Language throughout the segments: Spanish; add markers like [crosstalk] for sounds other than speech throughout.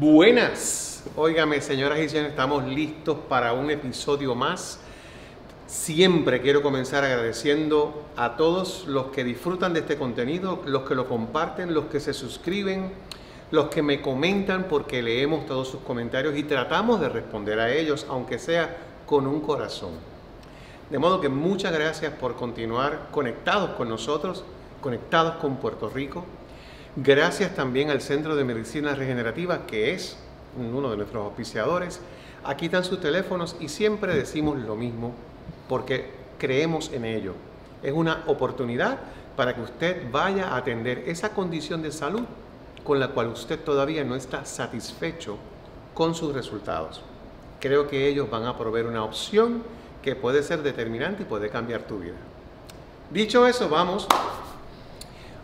Buenas. Óigame, señoras y señores, estamos listos para un episodio más. Siempre quiero comenzar agradeciendo a todos los que disfrutan de este contenido, los que lo comparten, los que se suscriben, los que me comentan porque leemos todos sus comentarios y tratamos de responder a ellos, aunque sea con un corazón. De modo que muchas gracias por continuar conectados con nosotros, conectados con Puerto Rico, Gracias también al Centro de Medicina Regenerativa, que es uno de nuestros auspiciadores. Aquí están sus teléfonos y siempre decimos lo mismo porque creemos en ello. Es una oportunidad para que usted vaya a atender esa condición de salud con la cual usted todavía no está satisfecho con sus resultados. Creo que ellos van a proveer una opción que puede ser determinante y puede cambiar tu vida. Dicho eso, vamos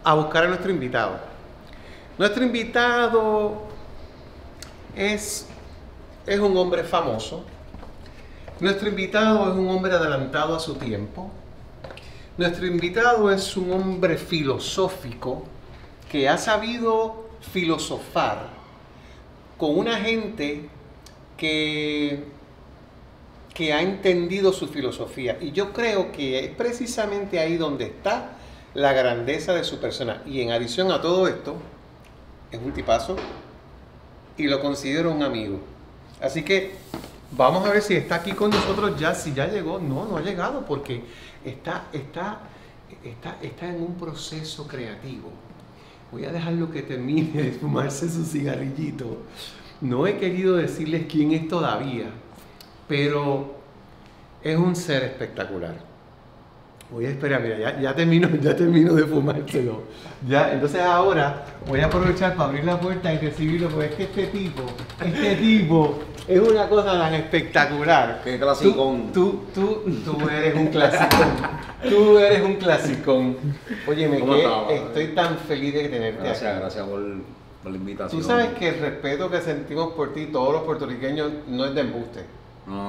a buscar a nuestro invitado. Nuestro invitado es, es un hombre famoso. Nuestro invitado es un hombre adelantado a su tiempo. Nuestro invitado es un hombre filosófico que ha sabido filosofar con una gente que, que ha entendido su filosofía. Y yo creo que es precisamente ahí donde está la grandeza de su persona. Y en adición a todo esto, multipaso y lo considero un amigo. Así que vamos a ver si está aquí con nosotros ya, si ya llegó. No, no ha llegado porque está, está, está, está en un proceso creativo. Voy a dejarlo que termine de fumarse su cigarrillito. No he querido decirles quién es todavía, pero es un ser espectacular voy a esperar, mira, ya, ya, termino, ya termino de fumárselo. Ya, entonces ahora voy a aprovechar para abrir la puerta y recibirlo, porque es que este tipo, este tipo es una cosa tan espectacular. Qué clasicón. Tú, tú, tú, eres un clasicón. tú eres un clasicón. Oye, me estoy tan feliz de tenerte gracias, aquí. Gracias, por, por la invitación. Tú sabes que el respeto que sentimos por ti, todos los puertorriqueños, no es de embuste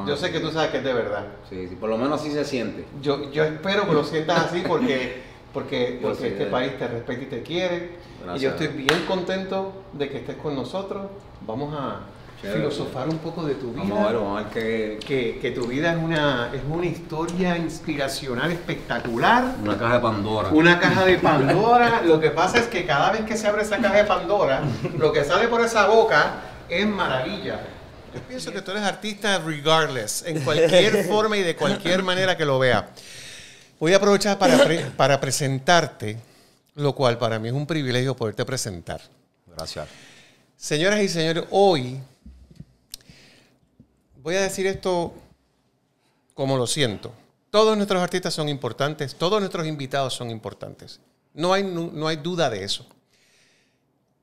yo sé que tú sabes que es de verdad. Sí, por lo menos así se siente. Yo, espero que lo sientas así porque, porque, [laughs] pues este país te respeta y te quiere. Y yo estoy bien contento de que estés con nosotros. Vamos a filosofar un poco de tu vida. Vamos a que... que... tu vida es una, es una historia inspiracional espectacular. Una caja de Pandora. Una caja de [laughs] Pandora. lo que pasa es que cada vez que se abre esa caja de Pandora, lo que sale por esa boca es maravilla. Yo pienso que tú eres artista regardless, en cualquier [laughs] forma y de cualquier manera que lo vea. Voy a aprovechar para, para presentarte, lo cual para mí es un privilegio poderte presentar. Gracias. Señoras y señores, hoy voy a decir esto como lo siento. Todos nuestros artistas son importantes, todos nuestros invitados son importantes. No hay, no, no hay duda de eso.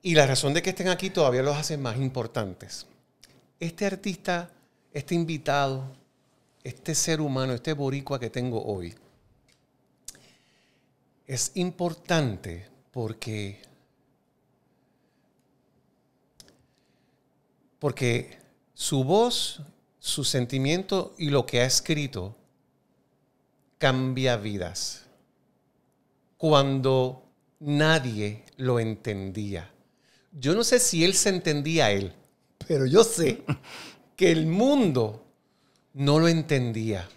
Y la razón de que estén aquí todavía los hace más importantes este artista, este invitado, este ser humano, este boricua que tengo hoy, es importante porque, porque su voz, su sentimiento y lo que ha escrito cambia vidas. Cuando nadie lo entendía. Yo no sé si él se entendía a él pero yo sé que el mundo no lo entendía.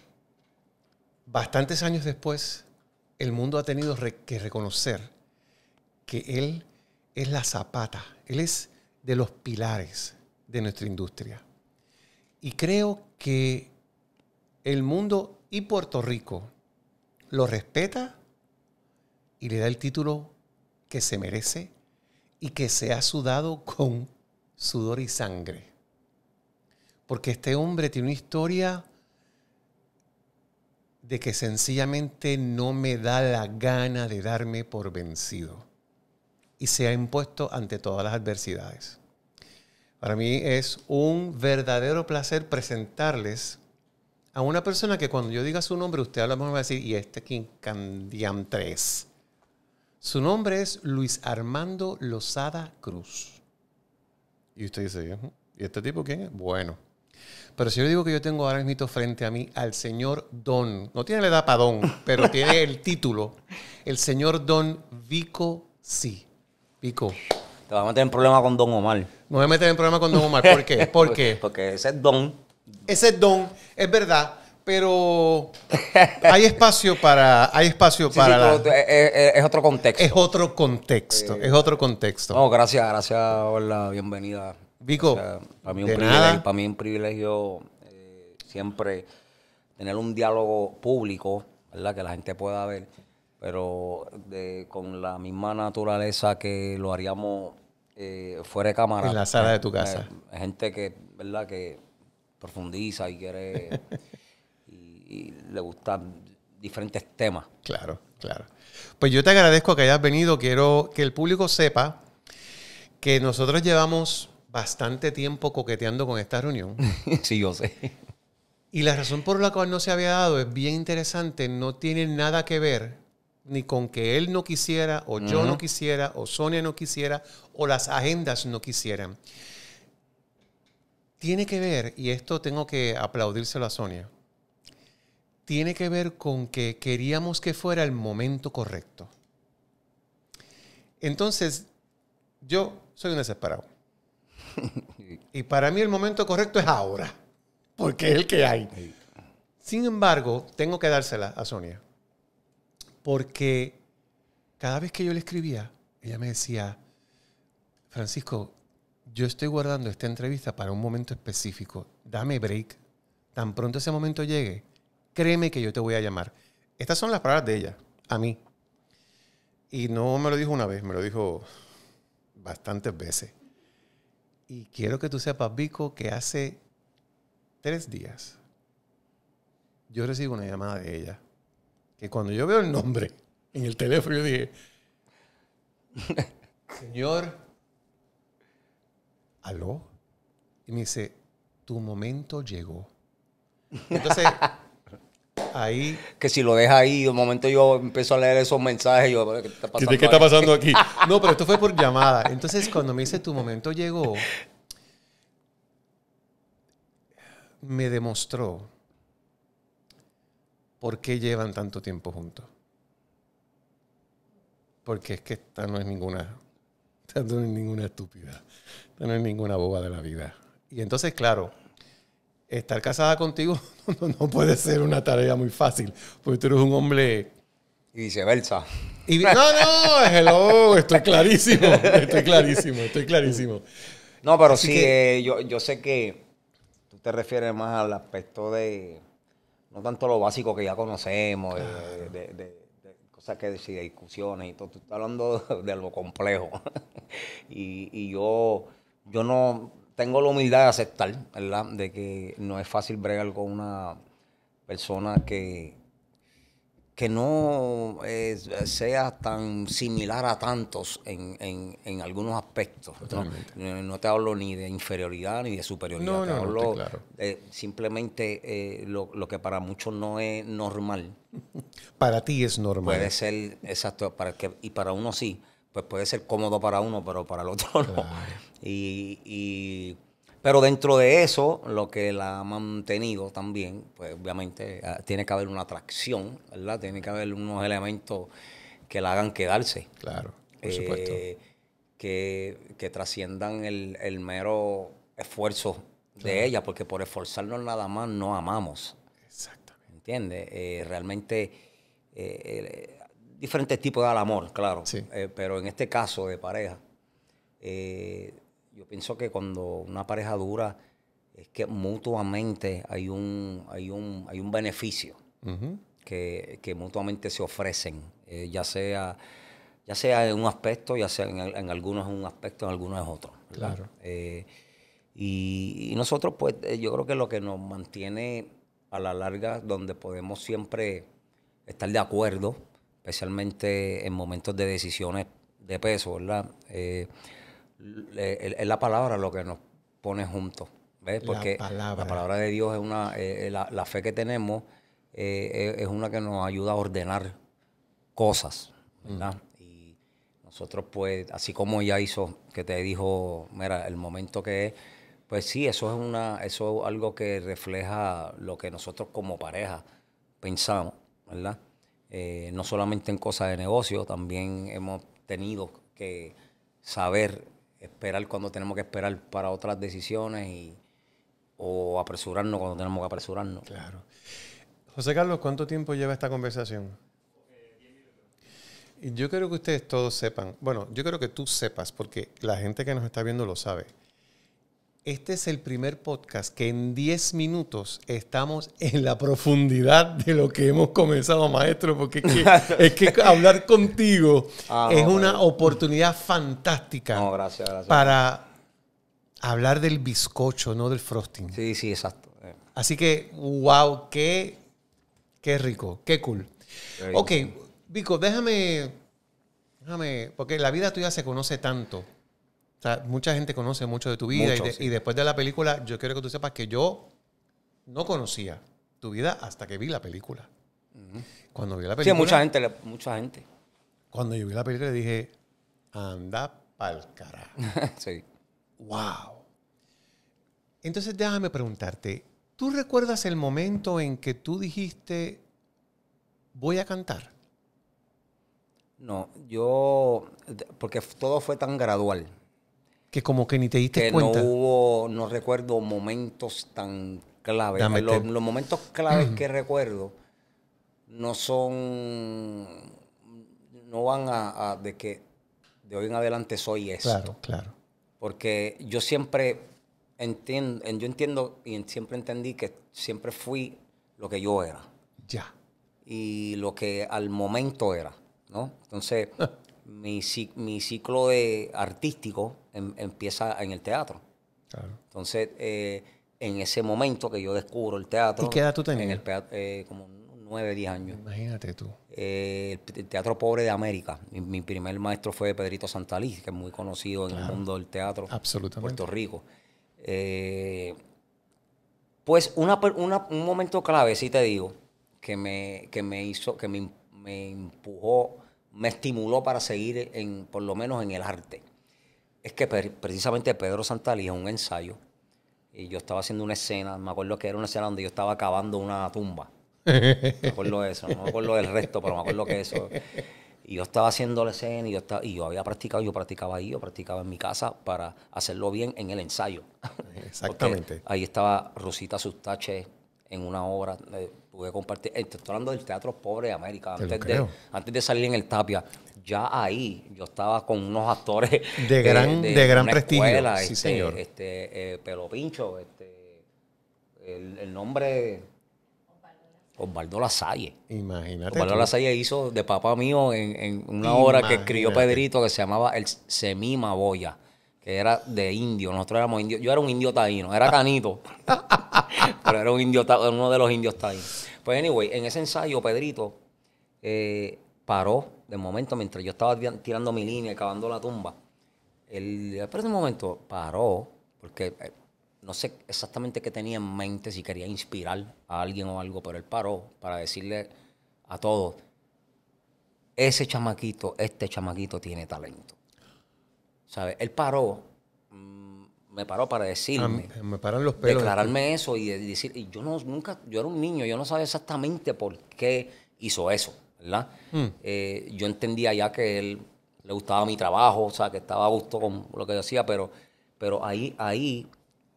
Bastantes años después, el mundo ha tenido que reconocer que él es la zapata, él es de los pilares de nuestra industria. Y creo que el mundo y Puerto Rico lo respeta y le da el título que se merece y que se ha sudado con sudor y sangre. Porque este hombre tiene una historia de que sencillamente no me da la gana de darme por vencido. Y se ha impuesto ante todas las adversidades. Para mí es un verdadero placer presentarles a una persona que cuando yo diga su nombre, usted a lo mejor va a decir, ¿y este quién candiam 3? Su nombre es Luis Armando Lozada Cruz. Y usted dice, ¿y este tipo quién es? Bueno. Pero si yo digo que yo tengo ahora mismo frente a mí al señor Don, no tiene la edad para Don, pero [laughs] tiene el título, el señor Don Vico Sí. Vico. Te vas a meter en problema con Don Omar. No a meter en problema con Don Omar. ¿Por qué? ¿Por [laughs] qué? Porque ese es Don. Ese es Don, es verdad pero hay espacio para hay espacio para eh, eh, eh, es, otro contexto es otro contexto es otro contexto no gracias gracias hola. la bienvenida Vico para mí un privilegio, un privilegio siempre tener un diálogo público verdad que la gente pueda ver pero con la misma naturaleza que lo haríamos fuera de cámara en la sala de tu casa gente que verdad que profundiza y quiere [laughs] y le gustan diferentes temas. Claro, claro. Pues yo te agradezco que hayas venido. Quiero que el público sepa que nosotros llevamos bastante tiempo coqueteando con esta reunión. [laughs] sí, yo sé. Y la razón por la cual no se había dado es bien interesante, no tiene nada que ver ni con que él no quisiera, o yo no quisiera, o Sonia no quisiera, o las agendas no quisieran. Tiene que ver, y esto tengo que aplaudírselo a Sonia, tiene que ver con que queríamos que fuera el momento correcto. Entonces, yo soy un desesperado. [laughs] y para mí el momento correcto es ahora, porque es el que hay. Sin embargo, tengo que dársela a Sonia, porque cada vez que yo le escribía, ella me decía, Francisco, yo estoy guardando esta entrevista para un momento específico, dame break, tan pronto ese momento llegue, créeme que yo te voy a llamar. Estas son las palabras de ella, a mí. Y no me lo dijo una vez, me lo dijo bastantes veces. Y quiero que tú sepas, Vico, que hace tres días yo recibo una llamada de ella. Que cuando yo veo el nombre en el teléfono, yo dije, [laughs] señor, ¿aló? Y me dice, tu momento llegó. Entonces, ahí. Que si lo deja ahí, de un momento yo empiezo a leer esos mensajes, yo, ¿qué está pasando, está pasando aquí? [laughs] no, pero esto fue por llamada. Entonces, cuando me dice tu momento llegó, me demostró por qué llevan tanto tiempo juntos. Porque es que esta no es ninguna, esta no es ninguna estúpida, esta no es ninguna boba de la vida. Y entonces, claro, estar casada contigo [laughs] no, puede ser una tarea muy fácil, porque tú eres un hombre... Y viceversa. No, no, no, hello, estoy clarísimo, estoy clarísimo, estoy clarísimo. No, pero sí, eh, yo, yo sé que tú te refieres más al aspecto de, no tanto lo básico que ya conocemos, de, cosas que decir, discusiones y todo, tú estás hablando [laughs] de, algo complejo. [laughs] y, y yo, yo no, tengo la humildad de aceptar, ¿verdad? De que no es fácil bregar con una persona que, que no sea tan similar a tantos en, algunos aspectos. ¿no? te hablo ni de inferioridad ni de superioridad. te hablo simplemente eh, lo, que para muchos no es normal. [laughs] para ti es normal. Puede ser, exacto, para que, y para uno sí. Pues puede ser cómodo para uno, pero para el otro no. Y, pero dentro de eso, lo que la ha mantenido también, pues obviamente ah, tiene que haber una atracción, ¿verdad? Tiene que haber unos elementos que la hagan quedarse. Claro, por eh, supuesto. Que, trasciendan el, mero esfuerzo de ella, porque por esforzarnos nada más no amamos. Exactamente. ¿Entiendes? Eh, realmente... Eh, diferentes tipos de amor, claro. Eh, pero en este caso de pareja, eh, yo pienso que cuando una pareja dura, es que mutuamente hay un, hay un, hay un beneficio que, mutuamente se ofrecen, eh, ya sea ya sea en un aspecto, ya sea en, algunos un aspecto, en algunos es otro. Claro. Y, y, nosotros, pues, yo creo que lo que nos mantiene a la larga, donde podemos siempre estar de acuerdo, especialmente en momentos de decisiones de peso, ¿verdad? Eh, es la palabra lo que nos pone juntos, ¿ves? Porque la palabra, de Dios es una, eh, eh, la, fe que tenemos es una que nos ayuda a ordenar cosas, ¿verdad? Mm. Y nosotros pues, así como ella hizo, que te dijo, mira, el momento que es, pues sí, eso es, una, eso es algo que refleja lo que nosotros como pareja pensamos, ¿verdad? Eh, no solamente en cosas de negocio, también hemos tenido que saber esperar cuando tenemos que esperar para otras decisiones o apresurarnos cuando tenemos que apresurarnos. Claro. José Carlos, ¿cuánto tiempo lleva esta conversación? Yo creo que ustedes todos sepan, bueno, yo creo que tú sepas, porque la gente que nos está viendo lo sabe, este es el primer podcast que en 10 minutos estamos en la profundidad de lo que hemos comenzado, maestro, porque es que, hablar contigo ah, es una oportunidad fantástica para hablar del bizcocho, no del frosting. Sí, sí, exacto. Eh. Así que, wow, qué, qué rico, qué cool. ok, Vico, déjame, déjame, porque la vida tuya se conoce tanto o sea, mucha gente conoce mucho de tu vida y, después de la película, yo quiero que tú sepas que yo no conocía tu vida hasta que vi la película. Cuando vi la película. Sí, mucha gente, mucha gente. Cuando yo vi la película le dije, anda pa'l carajo. [laughs] sí. Wow. Entonces déjame preguntarte, ¿tú recuerdas el momento en que tú dijiste, voy a cantar? No, yo, porque todo fue tan gradual que como que ni te diste que No hubo, no recuerdo momentos tan claves. Los, momentos claves que recuerdo no son, no van a, a, de que de hoy en adelante soy esto. Claro, claro. Porque yo siempre entiendo, yo entiendo y siempre entendí que siempre fui lo que yo era. Ya. Y lo que al momento era, ¿no? Entonces, ah mi, ciclo artístico em, empieza en el teatro. Entonces, eh, en ese momento que yo descubro el teatro. ¿Y qué edad tú tenías? En el, eh, como nueve, 10 años. Imagínate tú. Eh, el, Teatro Pobre de América. Mi, primer maestro fue Pedrito Santalí, que es muy conocido en el mundo del teatro. Absolutamente. Puerto Rico. pues una, una, un momento clave, sí te digo, que me, que me hizo, que me, me empujó me estimuló para seguir, en, por lo menos en el arte. Es que precisamente Pedro Santalí, un ensayo, y yo estaba haciendo una escena, me acuerdo que era una escena donde yo estaba cavando una tumba. Me acuerdo eso, no me acuerdo del resto, pero me acuerdo que eso. Y yo estaba haciendo la escena y yo, yo había practicado, yo practicaba ahí, yo practicaba en mi casa para hacerlo bien en el ensayo. Exactamente. ahí estaba Rosita Sustache en una obra. Eh, pude compartir. Eh, estoy hablando del Teatro Pobre de América, antes de, antes de salir en el Tapia. Ya ahí yo estaba con unos actores de gran, de, gran prestigio. sí, este, señor. Este, eh, Pincho, este, el, nombre. Osvaldo Lasalle. Imagínate. Osvaldo Lasalle hizo de papá mío en, una obra que escribió Pedrito que se llamaba El Semima Boya, que era de indio. Nosotros éramos indios. Yo era un indio taíno, era canito. [laughs] pero era un indio, uno de los indios taínos. Pues anyway, en ese ensayo Pedrito eh, paró de momento mientras yo estaba tirando mi línea y cavando la tumba. Él, pero de momento paró porque eh, no sé exactamente qué tenía en mente, si quería inspirar a alguien o algo, pero él paró para decirle a todos, ese chamaquito, este chamaquito tiene talento. ¿Sabes? Él paró mm, me paró para decirme. me Declararme eso y, decir, yo no, nunca, yo era un niño, yo no sabía exactamente por qué hizo eso, ¿verdad? Hmm. Eh, yo entendía ya que él le gustaba mi trabajo, o sea, que estaba a gusto con lo que yo hacía, pero, pero ahí, ahí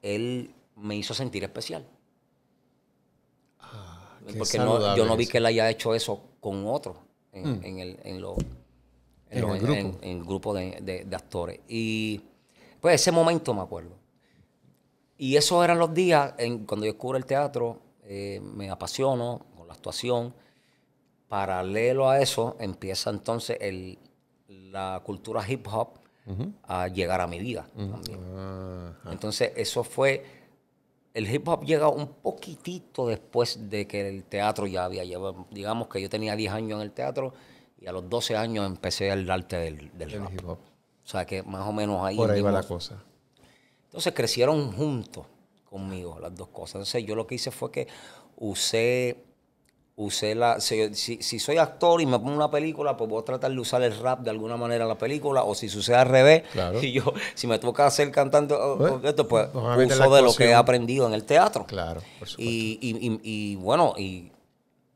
él me hizo sentir especial. Ah, Porque no, yo no vi que él haya hecho eso con otro en, el, grupo, de, de actores. Y pues ese momento me acuerdo. Y esos eran los días en, cuando yo descubro el teatro, eh, me apasiono con la actuación. Paralelo a eso, empieza entonces la cultura hip hop a llegar a mi vida también. Entonces, eso fue. El hip hop llega un poquitito después de que el teatro ya había llevado. Digamos que yo tenía 10 años en el teatro y a los 12 años empecé el arte del, Hip -hop. O sea, que más o menos ahí. Por ahí va la cosa. Entonces crecieron juntos conmigo las dos cosas. Entonces yo lo que hice fue que usé, usé la... Si, soy actor y me pongo una película, pues voy a tratar de usar el rap de alguna manera en la película. O si sucede al revés, [laughs] yo, si me toca hacer cantante, pues, esto, pues uso de lo que he aprendido en el teatro. Claro, por supuesto. Y, y, y, y bueno, y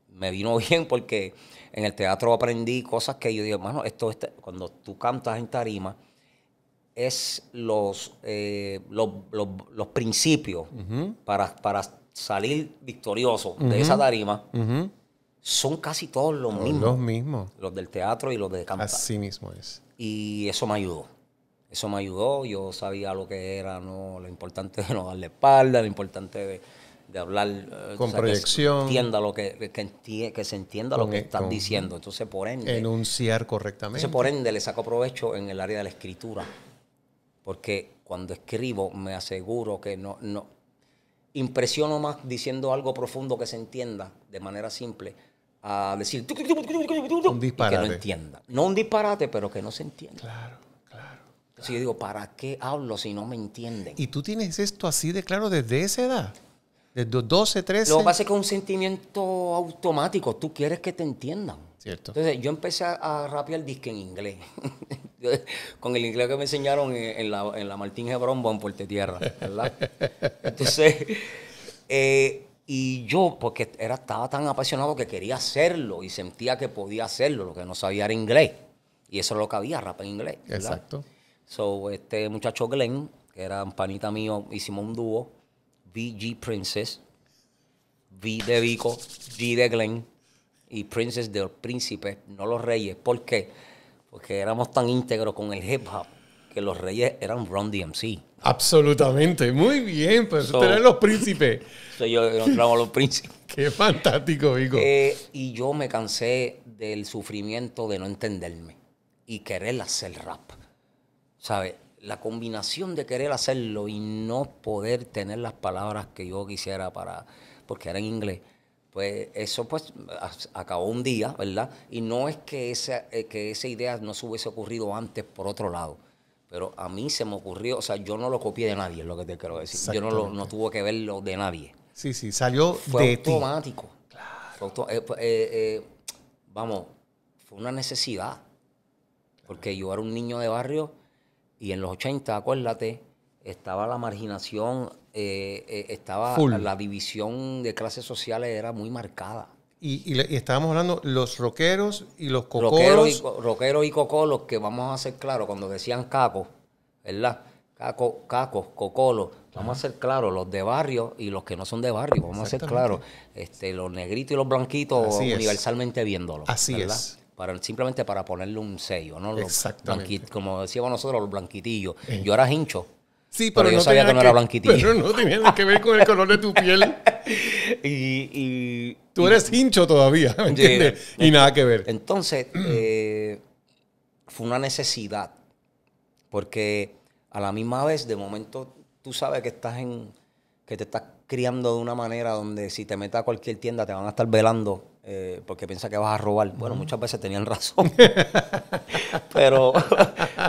me vino [laughs] bien porque en el teatro aprendí cosas que yo digo, hermano, esto este, cuando tú cantas en tarima, es los, eh, los, los, principios para, para, salir victorioso de esa tarima. Son casi todos los mismos. Los mismos. Los del teatro y los de cantar. Así mismo es. Y eso me ayudó. Eso me ayudó. Yo sabía lo que era, ¿no? Lo importante de no darle espalda, lo importante de de hablar con proyección. Que se entienda lo que, que, se entienda lo que están diciendo. Entonces, por ende. Enunciar correctamente. Entonces, por ende, le saco provecho en el área de la escritura. Porque cuando escribo, me aseguro que no. no impresiono más diciendo algo profundo que se entienda de manera simple a decir un disparate. que no entienda. No un disparate, pero que no se entienda. Claro. Claro. Entonces yo digo, ¿para qué hablo si no me entienden? ¿Y tú tienes esto así de claro desde esa edad? 12, 13. Lo que pasa es que es un sentimiento automático. Tú quieres que te entiendan. Cierto. Entonces, yo empecé a rapear disque en inglés. [laughs] Con el inglés que me enseñaron en la, en la Martín Hebrón, en Puerto Tierra, ¿verdad? [laughs] Entonces, eh, y yo, porque era, estaba tan apasionado que quería hacerlo y sentía que podía hacerlo, lo que no sabía era inglés. Y eso es lo que había, rap en inglés. Exacto. So, este muchacho Glenn, que era un panita mío, hicimos un dúo VG Princess, V de Vico, G de Glenn y Princess de los príncipes, no los reyes. ¿Por qué? Porque éramos tan íntegros con el hip hop que los reyes eran Ron DMC. Absolutamente, muy bien, pues, pero eran los príncipes. [laughs] yo, éramos los príncipes. [laughs] Qué fantástico, Vico. Eh, y yo me cansé del sufrimiento de no entenderme y querer hacer rap. ¿Sabes? la combinación de querer hacerlo y no poder tener las palabras que yo quisiera para, porque era en inglés, pues eso pues acabó un día, ¿verdad? Y no es que esa, eh, que esa idea no se hubiese ocurrido antes por otro lado, pero a mí se me ocurrió, o sea, yo no lo copié de nadie, es lo que te quiero decir. Yo no, tuve que verlo de nadie. Sí, sí, salió fue de automático. Eh, eh, vamos, fue una necesidad, porque yo era un niño de barrio y en los 80, acuérdate, estaba la marginación, eh, eh, estaba la, división de clases sociales era muy marcada. Y, estábamos hablando los rockeros y los cocolos. Rockeros y, y cocolos, que vamos a hacer claro, cuando decían cacos, ¿verdad? Caco, cacos, cocolos. Vamos a hacer claro los de barrio y los que no son de barrio, vamos a hacer claro Este, los negritos y los blanquitos universalmente viéndolos. Así es simplemente para ponerle un sello, ¿no? como decíamos nosotros, los blanquitillos. Eh. Yo era hincho. Sí, pero, yo sabía que no era blanquitillo. Pero no tenía nada que ver con el color de tu piel. [laughs] y, Tú eres hincho todavía, ¿me entiendes? Eh, y nada que ver. Entonces, eh, fue una necesidad. Porque a la misma vez, de momento, tú sabes que estás en. que te estás criando de una manera donde si te metes a cualquier tienda te van a estar velando eh, porque piensa que vas a robar. Bueno, muchas veces tenían [laughs] razón. pero,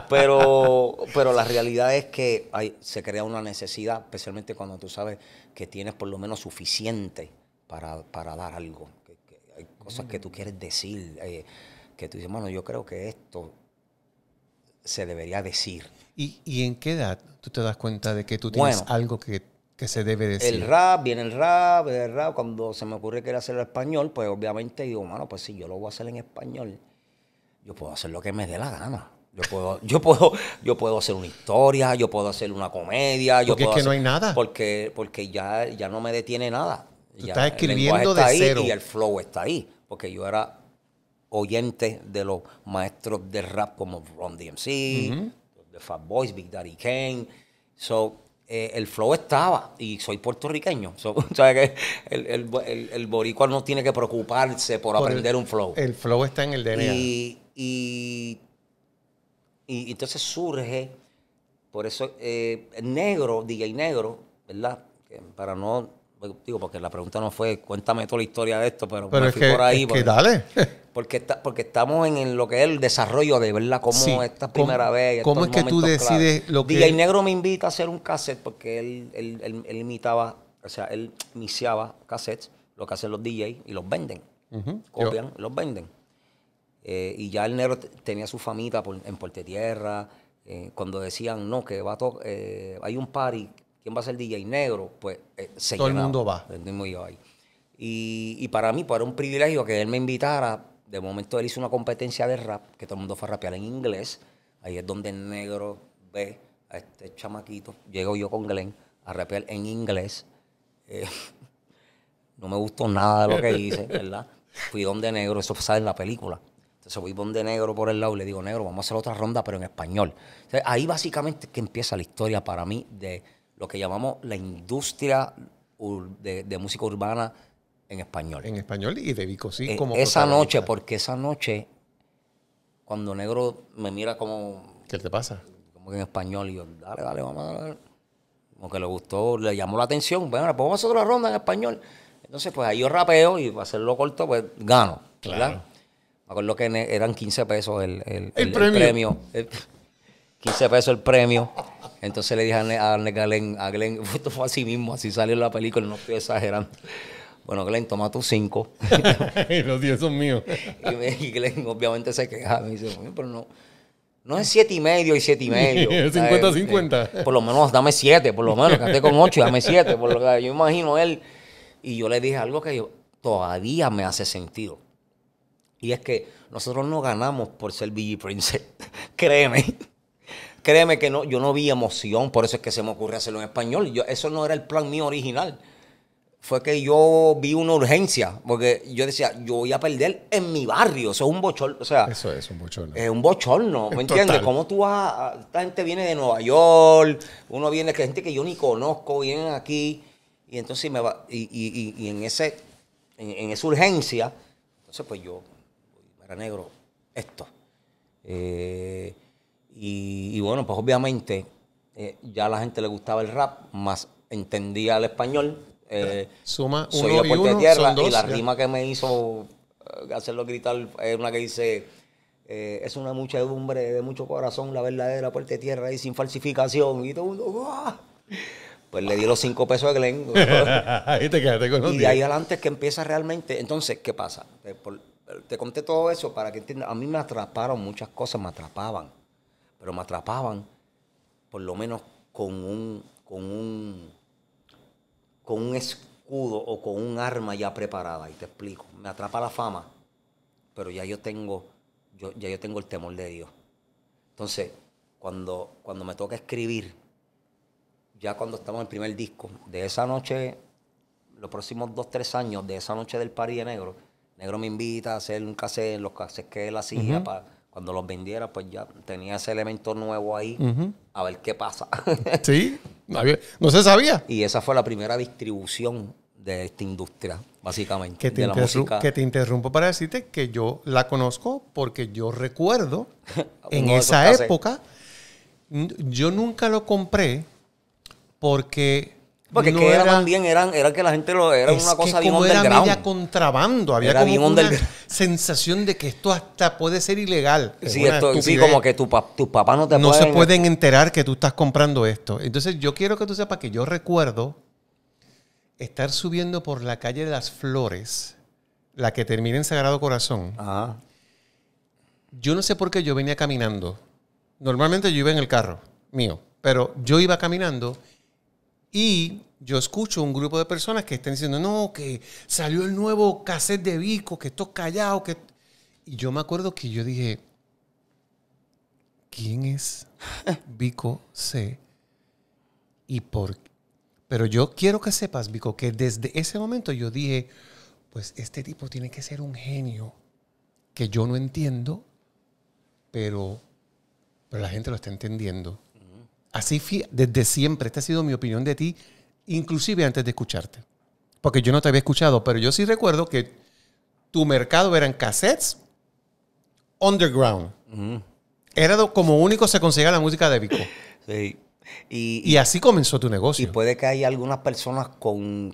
pero, pero la realidad es que hay, se crea una necesidad, especialmente cuando tú sabes que tienes por lo menos suficiente para, dar algo. hay cosas que tú mm. quieres decir, eh, que tú dices, bueno, yo creo que esto se debería decir. ¿Y, ¿Y, en qué edad tú te das cuenta de que tú tienes algo que que se debe decir. El rap, viene el rap, el rap. Cuando se me ocurre que era hacerlo en español, pues obviamente digo, mano, pues si yo lo voy a hacer en español, yo puedo hacer lo que me dé la gana. Yo puedo, [laughs] yo puedo, yo puedo hacer una historia, yo puedo hacer una comedia. Yo porque es que no hay nada. Porque, porque ya, ya no me detiene nada. Tú estás escribiendo de ahí Y el flow está ahí. Porque yo era oyente de los maestros de rap como Ron DMC, The Fat Boys, Big Daddy Kane. So, eh, el flow estaba y soy puertorriqueño. [laughs] o que el, el, boricua no tiene que preocuparse por, aprender un flow. El flow está en el DNA. Y, entonces surge, por eso, eh, negro, DJ negro, ¿verdad? para no, digo, porque la pregunta no fue, cuéntame toda la historia de esto, pero, es por ahí. Es dale. [laughs] Porque, estamos en, lo que es el desarrollo de verla como esta primera vez. ¿Cómo es que tú decides lo que.? DJ Negro me invita a hacer un cassette porque él, él, imitaba, o sea, él iniciaba cassettes, lo que hacen los DJs y los venden. Copian, los venden. Eh, y ya el negro tenía su famita en Puerto Tierra. Eh, cuando decían, no, que va eh, hay un party, ¿quién va a ser DJ negro? Pues se Todo el mundo va. Y, y para mí, pues era un privilegio que él me invitara de momento él hizo una competencia de rap, que todo el mundo fue a rapear en inglés. Ahí es donde negro ve a este chamaquito. Llego yo con Glenn a rapear en inglés. Eh, [laughs] no me gustó nada de lo que hice, [laughs] ¿verdad? Fui donde negro, eso sale en la película. Entonces voy donde negro por el lado y le digo, negro, vamos a hacer otra ronda, pero en español. ahí básicamente es que empieza la historia para mí de lo que llamamos la industria de música urbana en español. En español y de Vico eh, como. Esa noche, porque esa noche, cuando Negro me mira como. ¿Qué te pasa? Como que en español, y yo, dale, dale, vamos a ver. Como que le gustó, le llamó la atención. Bueno, pues vamos a hacer otra ronda en español. Entonces, pues ahí yo rapeo y para hacerlo corto, pues gano. Claro. ¿verdad? Me acuerdo que eran 15 pesos el, el, premio. 15 [laughs] pesos el premio. Entonces le dije a, a, a a Glenn, [laughs] esto fue así mismo, así salió la película, no estoy exagerando bueno, Glenn, toma tus cinco. [laughs] los diez son míos. y, Glenn obviamente se queja, me dice, pero no, no es siete y medio y siete y medio. 50-50. [laughs] Este, por lo menos dame siete, por lo menos, canté con ocho y dame siete. Por lo que yo imagino él. Y yo le dije algo que yo, todavía me hace sentido. Y es que nosotros no ganamos por ser BG Princess. [laughs] Créeme. Créeme que no, yo no vi emoción, por eso es que se me ocurre hacerlo en español. Yo, eso no era el plan mío original fue que yo vi una urgencia, porque yo decía, yo voy a perder en mi barrio, eso es un bochorno, o sea, eso es un bochorno. Es un bochorno, ¿me [laughs] entiendes? ¿Cómo tú vas, a, esta gente viene de Nueva York, uno viene, que gente que yo ni conozco, vienen aquí, y entonces me va, y, y, y, en, ese, en, esa urgencia, entonces pues yo, era negro, esto. Eh, y, bueno, pues obviamente eh, ya la gente le gustaba el rap, más entendía el español eh, Suma uno y y la rima que me hizo eh, hacerlo gritar es una que dice... Eh, es una muchedumbre de mucho corazón, la verdadera puerta de tierra y sin falsificación. Y todo mundo, Pues le di los cinco pesos a Glenn. [laughs] Y de ahí adelante es que empieza realmente. Entonces, ¿qué pasa? Te, conté todo eso para que entiendas. A mí me atraparon muchas cosas, me atrapaban. Pero me atrapaban, por lo menos, con un, con un con un escudo o con un arma ya preparada. Y te explico, me atrapa la fama, pero ya yo tengo, yo, ya yo tengo el temor de Dios. Entonces, cuando, cuando me toca escribir, ya cuando estamos en el primer disco, de esa noche, los próximos dos, tres años, de esa noche del Parí de Negro, Negro me invita a hacer un en los cassettes que él hacía para cuando los vendiera, pues ya tenía ese elemento nuevo ahí, a ver qué pasa. [laughs] sí, no, se sabía. Y esa fue la primera distribución de esta industria, básicamente, Que te interrumpo para decirte que yo la conozco porque yo recuerdo [laughs] en esa época, yo nunca lo compré porque porque no que era, eran bien, eran, era que la gente lo era una cosa como Era media contrabando, había como una sensación de que esto hasta puede ser ilegal. Sí, esto, sí como que tus tu papás no te No se pueden enterar que tú estás comprando esto. Entonces yo quiero que tú sepas que yo recuerdo estar subiendo por la calle de las Flores, la que termina en Sagrado Corazón. Ajá. Yo no sé por qué yo venía caminando. Normalmente yo iba en el carro mío, pero yo iba caminando y yo escucho un grupo de personas que están diciendo, no, que salió el nuevo cassette de Vico, que esto callado, que... Y yo me acuerdo que yo dije, ¿quién es [laughs] Vico C? ¿Y por Pero yo quiero que sepas, Vico, que desde ese momento yo dije, pues este tipo tiene que ser un genio que yo no entiendo, pero, pero la gente lo está entendiendo. Así desde siempre, esta ha sido mi opinión de ti, inclusive antes de escucharte. Porque yo no te había escuchado, pero yo sí recuerdo que tu mercado eran cassettes underground. Era como único se conseguía la música de Vico. Sí. Y, así comenzó tu negocio. Y puede que haya algunas personas con,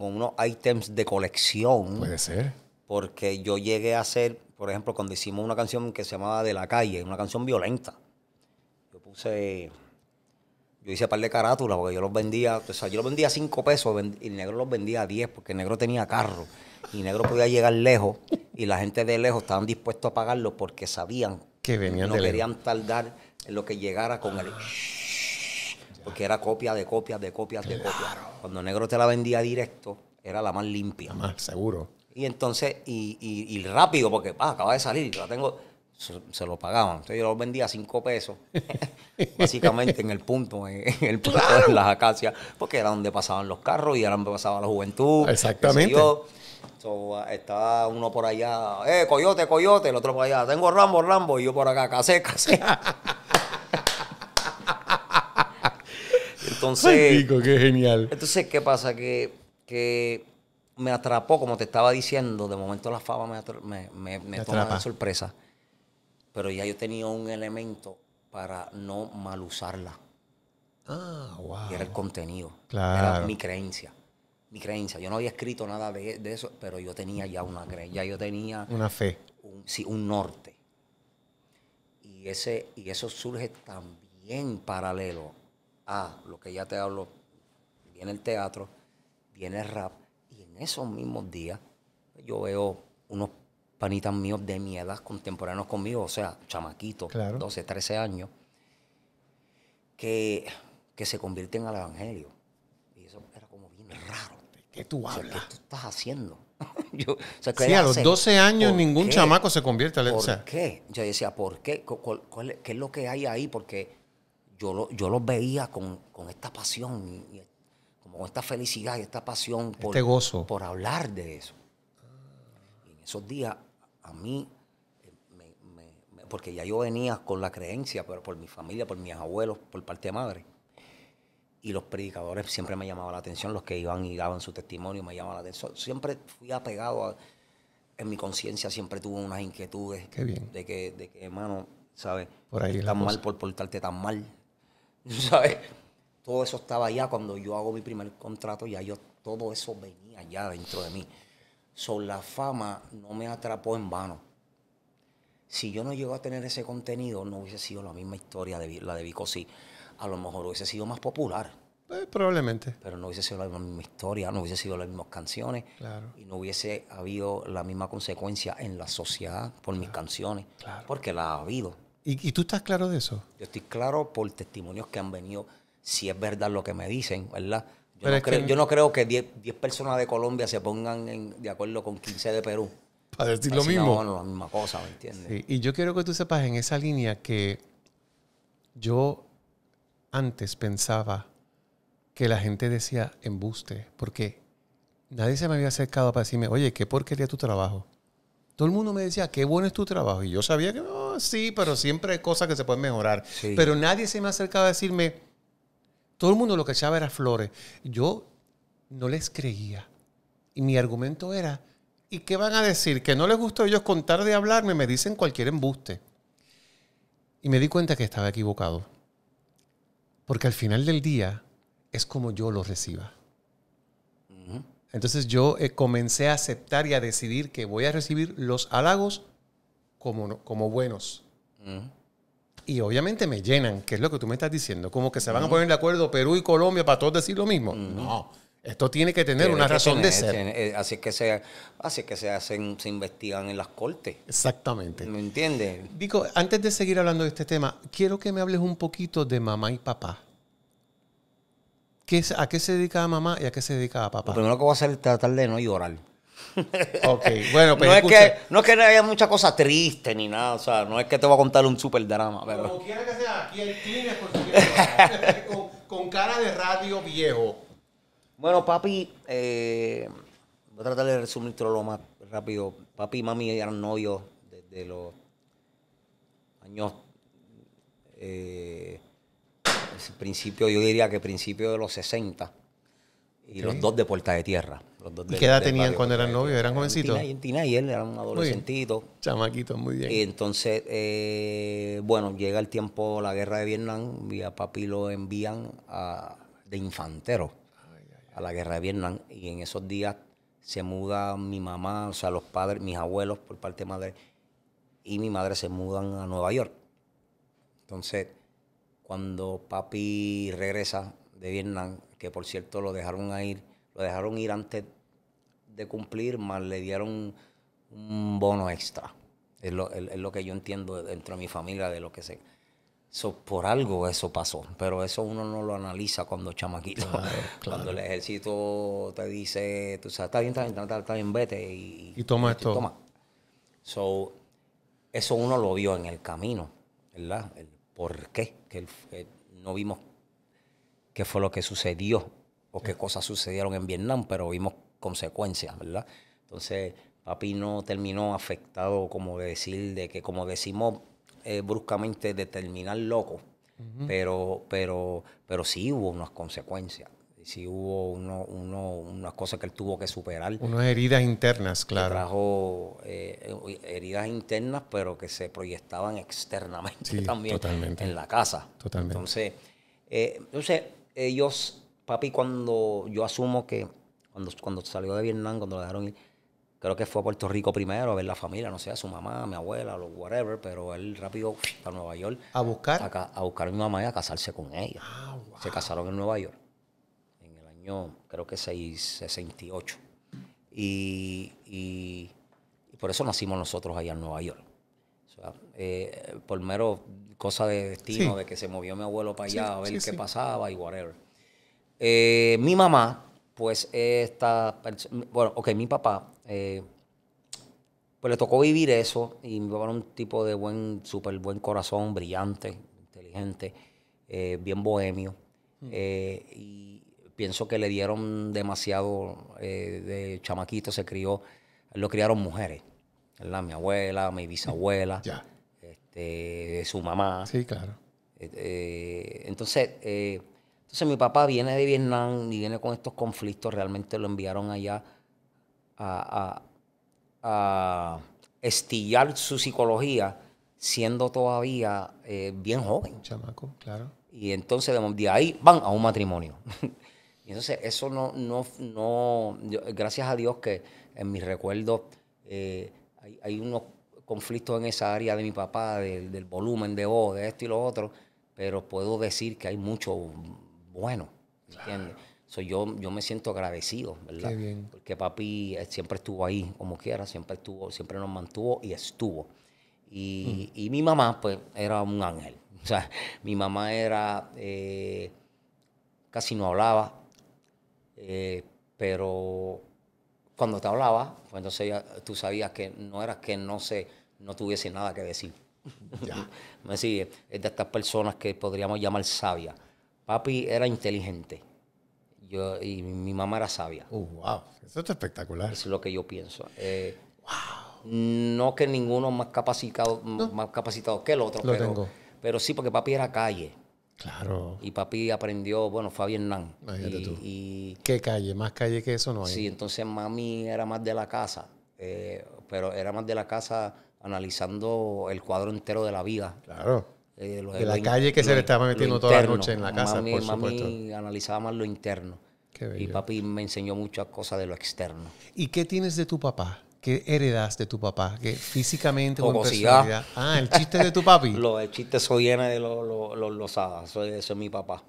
unos items de colección. Puede ser. Porque yo llegué a hacer, por ejemplo, cuando hicimos una canción que se llamaba De la calle, una canción violenta. Yo hice par de carátulas porque yo los vendía. O sea, yo los vendía a 5 pesos y el negro los vendía a 10 porque el negro tenía carro. Y el negro podía llegar lejos y la gente de lejos estaban dispuestos a pagarlo porque sabían que venían no querían tardar en lo que llegara con el. Porque era copia de copias, de copias, de copias. Cuando negro te la vendía directo, era la más limpia. más seguro. Y entonces, y, y, rápido, porque acaba de salir, la tengo se, lo pagaban. Entonces yo los vendía a pesos, [laughs] básicamente en el punto, en, el punto de las acacias, porque era donde pasaban los carros y era donde pasaba la juventud. Exactamente. Yo. estaba uno por allá, eh, coyote, coyote, el otro por allá, tengo Rambo, Rambo, y yo por acá, casé, casé. [laughs] entonces. qué genial. Entonces, ¿qué pasa? Que, me atrapó, como te estaba diciendo, de momento la fama me, me, me, toma sorpresa pero ya yo tenía un elemento para no mal usarla. Ah, wow. Y era el contenido. Claro. Era mi creencia. Mi creencia. Yo no había escrito nada de, eso, pero yo tenía ya una creencia. Ya yo tenía. Una fe. sí, un norte. Y, ese, y eso surge también paralelo a lo que ya te hablo. Viene el teatro, viene el rap. Y en esos mismos días yo veo unos panitas míos de mi edad, contemporáneos conmigo, o sea, chamaquitos, 12, 13 años, que, se convierten al evangelio. Y eso era como bien raro. ¿Qué tú hablas? ¿Qué tú estás haciendo? [laughs] yo, a los 12 años ningún chamaco se convierte al evangelio. ¿Por qué? Yo decía, ¿por qué? qué es lo que hay ahí? Porque yo, lo, yo los veía con, esta pasión, como con esta felicidad y esta pasión este por, gozo. por hablar de eso. en esos días a mí, eh, me, porque ya yo venía con la creencia, pero por mi familia, por mis abuelos, por parte de madre. Y los predicadores siempre me llamaban la atención, los que iban y daban su testimonio me llamaban la atención. Siempre fui apegado a, en mi conciencia, siempre tuve unas inquietudes de que, de que, hermano, ¿sabes? Por ahí tan mal por portarte tan mal. [laughs] ¿Sabes? Todo eso estaba ya cuando yo hago mi primer contrato, ya yo todo eso venía ya dentro de mí. So, la fama no me atrapó en vano. Si yo no llego a tener ese contenido, no hubiese sido la misma historia de la de Vico. Sí, a lo mejor hubiese sido más popular. Eh, probablemente. Pero no hubiese sido la misma historia, no hubiese sido las mismas canciones. Claro. Y no hubiese habido la misma consecuencia en la sociedad por mis canciones. Claro. Porque la ha habido. ¿Y, ¿Y, tú estás claro de eso? Yo estoy claro por testimonios que han venido, si es verdad lo que me dicen, ¿verdad? Yo, no, creo, que... 10 personas de Colombia se pongan de acuerdo con 15 de Perú. Para decir lo mismo. la misma cosa, entiendes? Y yo quiero que tú sepas en esa línea que yo antes pensaba que la gente decía embuste, porque nadie se me había acercado para decirme, oye, qué porquería tu trabajo. Todo el mundo me decía, qué bueno es tu trabajo. Y yo sabía que no, sí, pero siempre hay cosas que se pueden mejorar. Pero nadie se me ha acercado a decirme, todo el mundo lo que echaba era flores. Yo no les creía. Y mi argumento era, ¿y qué van a decir? Que no les gustó a ellos contar de hablarme, me dicen cualquier embuste. Y me di cuenta que estaba equivocado. Porque al final del día es como yo lo reciba. Entonces yo eh, comencé a aceptar y a decidir que voy a recibir los halagos como, como buenos. Y obviamente me llenan, que es lo que tú me estás diciendo. Como que se van a poner de acuerdo Perú y Colombia para todos decir lo mismo. No. Esto tiene que tener una razón de ser. Eh, eh, así que se, así que se hacen, se investigan en las cortes. Exactamente. ¿Me entiendes? Vico, antes de seguir hablando de este tema, quiero que me hables un poquito de mamá y papá. ¿Qué ¿A qué se dedica mamá y a qué se dedica a papá? Lo primero que voy a hacer es tratar de no llorar. [laughs] ok, bueno, pues no es, que, no haya mucha cosa triste ni nada, o sea, no es que te voy a contar un super drama, pero... Como quiera que sea, aquí el [laughs] con, con cara de radio viejo. Bueno, papi, eh, voy a tratar de resumirlo lo más rápido. Papi y mami eran novios desde los años... Eh, principio, yo diría que principio de los 60. Y los dos de Puerta de Tierra. ¿Y qué edad tenían cuando eran novios? ¿Eran jovencitos? En y él eran un Chamaquitos, muy bien. Y entonces, eh, bueno, llega el tiempo, la guerra de Vietnam, y a papi lo envían de infantero a la guerra de Vietnam. Y en esos días se muda mi mamá, o sea, los padres, mis abuelos por parte de madre, y mi madre se mudan a Nueva York. Entonces, cuando papi regresa de Vietnam, que por cierto lo dejaron a ir lo dejaron ir antes de cumplir, más le dieron un bono extra. Es lo, es, lo que yo entiendo dentro de mi familia, de lo que sé. So, por algo eso pasó, pero eso uno no lo analiza cuando chamaquito. [laughs] Cuando el ejército te dice, tú sabes, está bien, está bien, está bien, vete. Y, y toma esto. toma. So, eso uno lo vio en el camino, ¿verdad? El por qué, que no vimos qué fue lo que sucedió o qué cosas sucedieron en Vietnam, pero vimos consecuencias, ¿verdad? Entonces, papi no terminó afectado, como decir, de que como decimos eh, bruscamente, de terminar loco, pero, pero, pero sí hubo unas consecuencias. Sí hubo unas cosas que él tuvo que superar. Unas heridas internas, claro. trajo eh, eh, heridas internas, pero que se proyectaban externamente [laughs] también en la casa. Totalmente. Entonces, entonces ellos papi cuando yo asumo que cuando, cuando salió de Vietnam, cuando le dejaron ir, creo que fue a Puerto Rico primero a ver la familia, no sé, a su mamá, a mi abuela, o whatever, pero él rápido a Nueva York. ¿A buscar? A, buscar a mi mamá y a casarse con ella. Ah, se casaron en Nueva York, en el año, creo que 68. Y, y, y, por eso nacimos nosotros allá en Nueva York. Eh, por mero cosa de destino, de que se movió mi abuelo para allá a ver qué pasaba y whatever. Eh, mi mamá, pues esta, bueno, ok, mi papá, eh, pues le tocó vivir eso y mi papá era un tipo de buen, súper buen corazón, brillante, inteligente, eh, bien bohemio. Hmm. y pienso que le dieron demasiado de chamaquito, se crió, lo criaron mujeres, la Mi abuela, mi bisabuela, ya, este, su mamá. Sí, claro. entonces entonces mi papá viene de Vietnam y viene con estos conflictos, realmente lo enviaron allá a, estillar su psicología siendo todavía eh, bien joven. chamaco, claro. Y entonces de, ahí van a un matrimonio. [laughs] y entonces eso no, no, no gracias a Dios que en mis recuerdos eh, hay, unos conflictos en esa área de mi papá, del volumen de voz, de esto y lo otro, pero puedo decir que hay mucho bueno, ¿entiendes? yo, yo me siento agradecido, ¿verdad? Porque papi eh, siempre estuvo ahí, como quiera, siempre estuvo, siempre nos mantuvo y estuvo. Y, mm. mi mamá, pues, era un ángel. [laughs] sea, mi mamá era, eh, casi no hablaba, eh, pero cuando te hablaba, cuando pues, entonces tú sabías que no era que no, se, no tuviese nada que decir. [laughs] me es de estas personas que podríamos llamar sabias Papi era inteligente. y mi, mamá era sabia. Uh, wow. Eso es espectacular. Eso es lo que yo pienso. Eh, wow. No que ninguno más capacitado, más capacitado que el otro. Lo pero, tengo. pero sí, porque papi era calle. Claro. Y papi aprendió, bueno, Fabi Hernán. Imagínate tú. ¿Qué calle? Más calle que eso no hay. Sí, entonces mami era más de la casa. Eh, pero era más de la casa analizando el cuadro entero de la vida. Claro de eh, la calle que se le estaba metiendo toda la noche en la casa, por supuesto. analizaba más lo interno. Y papi me enseñó muchas cosas de lo externo. ¿Y qué tienes de tu papá? ¿Qué heredas de tu papá? que físicamente o personalidad? Ah, el chiste de tu papi. [laughs] lo, el chiste soy llena de los hadas. Eso es mi papá.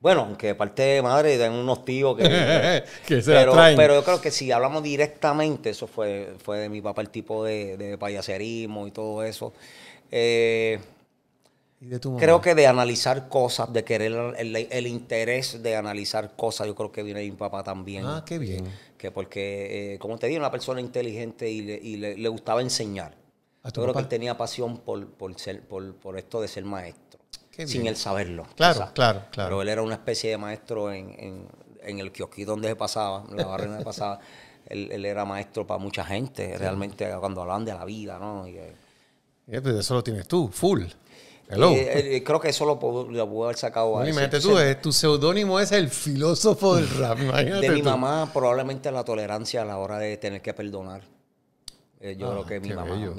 Bueno, aunque aparte de madre tengo unos tíos que... [laughs] pero, yo creo que si hablamos directamente, eso fue, fue de mi papá el tipo de, de payaserismo y todo eso. Eh, Creo que de analizar cosas, de querer el, interés de analizar cosas, yo creo que viene de mi papá también. Ah, qué bien. Que porque, eh, como te digo, una persona inteligente y le, gustaba enseñar. yo creo que él tenía pasión por, ser, por, esto de ser maestro, sin él saberlo. Claro, claro, claro. Pero él era una especie de maestro en, en, el kiosquí donde se pasaba, en la barra donde pasaba. [laughs] Él, era maestro para mucha gente, realmente cuando hablan de la vida, ¿no? Y, eh, eh, eso lo tienes tú, full. Eh, eh, eh, creo que eso lo puedo, haber sacado a tú, tu seudónimo es el filósofo del rap. [laughs] de mi mamá, probablemente la tolerancia a la hora de tener que perdonar. yo ah, creo que mi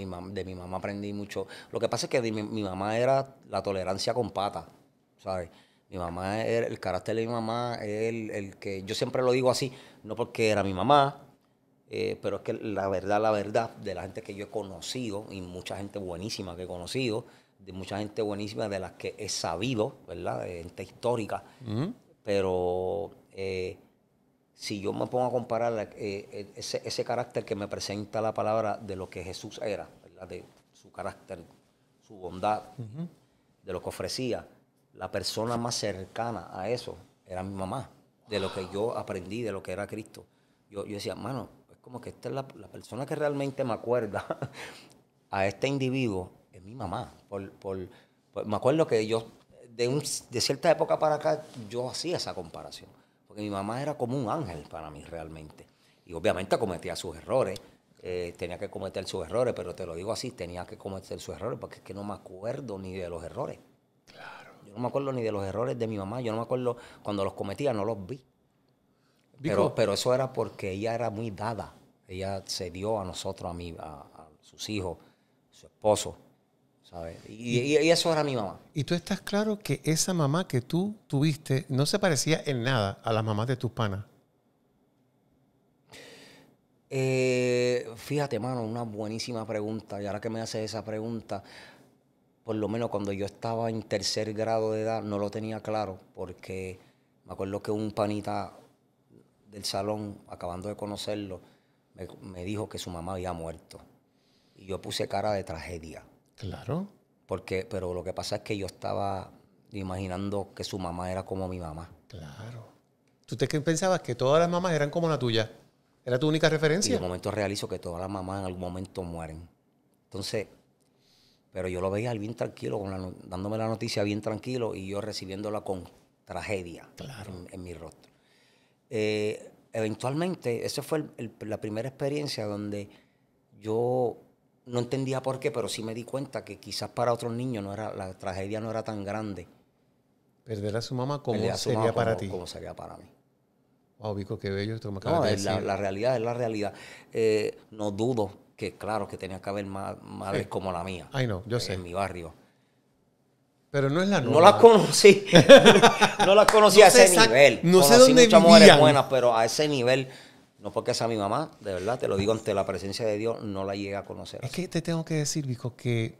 mamá, de mi mamá aprendí mucho. Lo que pasa es que mi, mamá era la tolerancia con pata, ¿sabes? Mi mamá, el carácter de mi mamá es el, que yo siempre lo digo así, no porque era mi mamá, pero es que la verdad, la verdad de la gente que yo he conocido y mucha gente buenísima que he conocido, de mucha gente buenísima, de las que he sabido, ¿verdad? De gente histórica. Pero eh, si yo me pongo a comparar eh, eh, ese, carácter que me presenta la palabra de lo que Jesús era, De su carácter, su bondad, de lo que ofrecía, la persona más cercana a eso era mi mamá, de lo que yo aprendí, de lo que era Cristo. Yo, decía, mano, es como que esta es la, la persona que realmente me acuerda [laughs] a este individuo es mi mamá. Por, me acuerdo que yo, de, de cierta época para acá, yo hacía esa comparación. Porque mi mamá era como un ángel para mí realmente. Y obviamente cometía sus errores, eh, tenía que cometer sus errores, pero te lo digo así, tenía que cometer sus errores porque es que no me acuerdo ni de los errores. Claro. Yo no me acuerdo ni de los errores de mi mamá, yo no me acuerdo cuando los cometía, no los vi. Pero, pero eso era porque ella era muy dada. Ella se dio a nosotros, a mí, a, a sus hijos, su esposo, y, eso era mi mamá. Y tú estás claro que esa mamá que tú tuviste no se parecía en nada a las mamás de tus panas. Eh, fíjate, mano, una buenísima pregunta. Y ahora que me haces esa pregunta, por lo menos cuando yo estaba en tercer grado de edad, no lo tenía claro, porque me acuerdo que un panita del salón, acabando de conocerlo, me dijo que su mamá había muerto. Y yo puse cara de tragedia Claro. Porque, pero lo que pasa es que yo estaba imaginando que su mamá era como mi mamá. Claro. ¿Tú te pensabas que todas las mamás eran como la tuya? ¿Era tu única referencia? Y de momento realizo que todas las mamás en algún momento mueren. Entonces, pero yo lo veía bien tranquilo, con dándome la noticia bien tranquilo y yo recibiéndola con tragedia claro. en, mi rostro. Eh, eventualmente, esa fue la primera experiencia donde yo no entendía por qué, pero sí me di cuenta que quizás para otros niños no era, la tragedia no era tan grande. Perder a su mamá como sería para ti. Como sería para mí. Wow, Vico, qué bello esto que me no, de La, la, realidad es la realidad. Eh, no dudo que, claro, que tenía que haber madres eh, como la mía. Ay, no, yo sé. En mi barrio. Pero no es la nueva. No las [laughs] conocí. no las conocí a ese nivel. No sé dónde muchas mujeres buenas, pero a ese nivel no porque sea mi mamá, de verdad, te lo digo ante la presencia de Dios, no la llega a conocer. Es que te tengo que decir, Vico, que.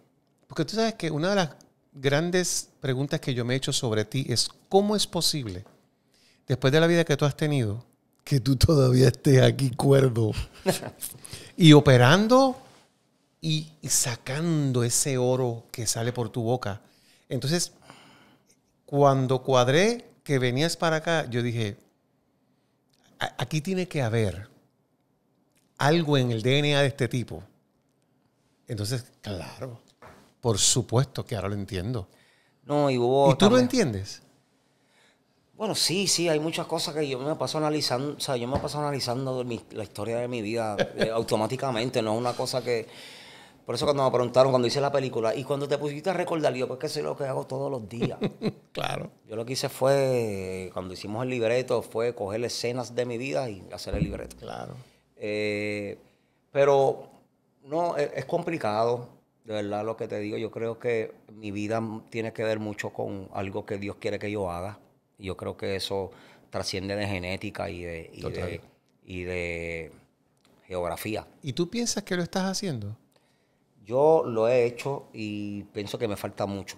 Porque tú sabes que una de las grandes preguntas que yo me he hecho sobre ti es: ¿cómo es posible, después de la vida que tú has tenido, que tú todavía estés aquí cuerdo y operando y sacando ese oro que sale por tu boca? Entonces, cuando cuadré que venías para acá, yo dije, aquí tiene que haber algo en el DNA de este tipo. Entonces, claro, por supuesto que ahora lo entiendo. No, y ¿Y tú lo entiendes? Bueno, sí, sí, hay muchas cosas que yo me paso analizando, o sea, yo me paso analizando la historia de mi vida eh, [laughs] automáticamente, no es una cosa que... Por eso cuando me preguntaron, cuando hice la película, y cuando te pusiste a recordar, yo, pues qué sé lo que hago todos los días. [laughs] claro. Yo lo que hice fue, cuando hicimos el libreto, fue coger escenas de mi vida y hacer el libreto. Claro. Eh, pero no, e, es, complicado, de verdad lo que te digo. Yo creo que mi vida tiene que ver mucho con algo que Dios quiere que yo haga. Yo creo que eso trasciende de genética y de geografía. ¿Y tú piensas que lo estás haciendo? Yo lo he hecho y pienso que me falta mucho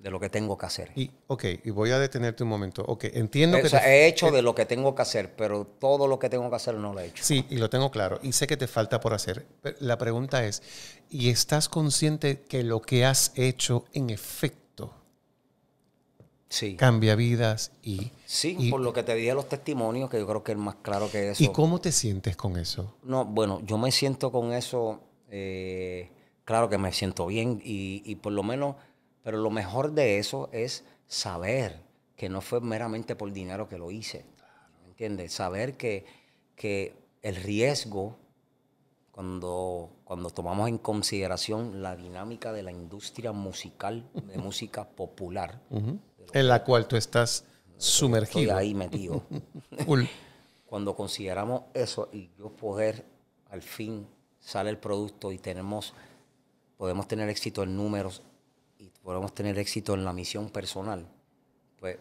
de lo que tengo que hacer. Y, ok, y voy a detenerte un momento. Ok, entiendo o que... Sea, he hecho eh, de lo que tengo que hacer, pero todo lo que tengo que hacer no lo he hecho. Sí, y lo tengo claro. Y sé que te falta por hacer. la pregunta es, ¿y estás consciente que lo que has hecho en efecto sí. cambia vidas y... Sí, por lo que te dije los testimonios, que yo creo que es más claro que eso. ¿Y cómo te sientes con eso? No, bueno, yo me siento con eso... Eh, claro que me siento bien y, y por lo menos pero lo mejor de eso es saber que no fue meramente por dinero que lo hice. ¿Me entiendes? Saber que, que el riesgo, cuando, cuando tomamos en consideración la dinámica de la industria musical, de música popular, en la cual tú estás sumergido. Estoy ahí metido. [laughs] Cuando consideramos eso y yo poder, al fin sale el producto y tenemos, podemos tener éxito en números, podemos tener éxito en la misión personal, pues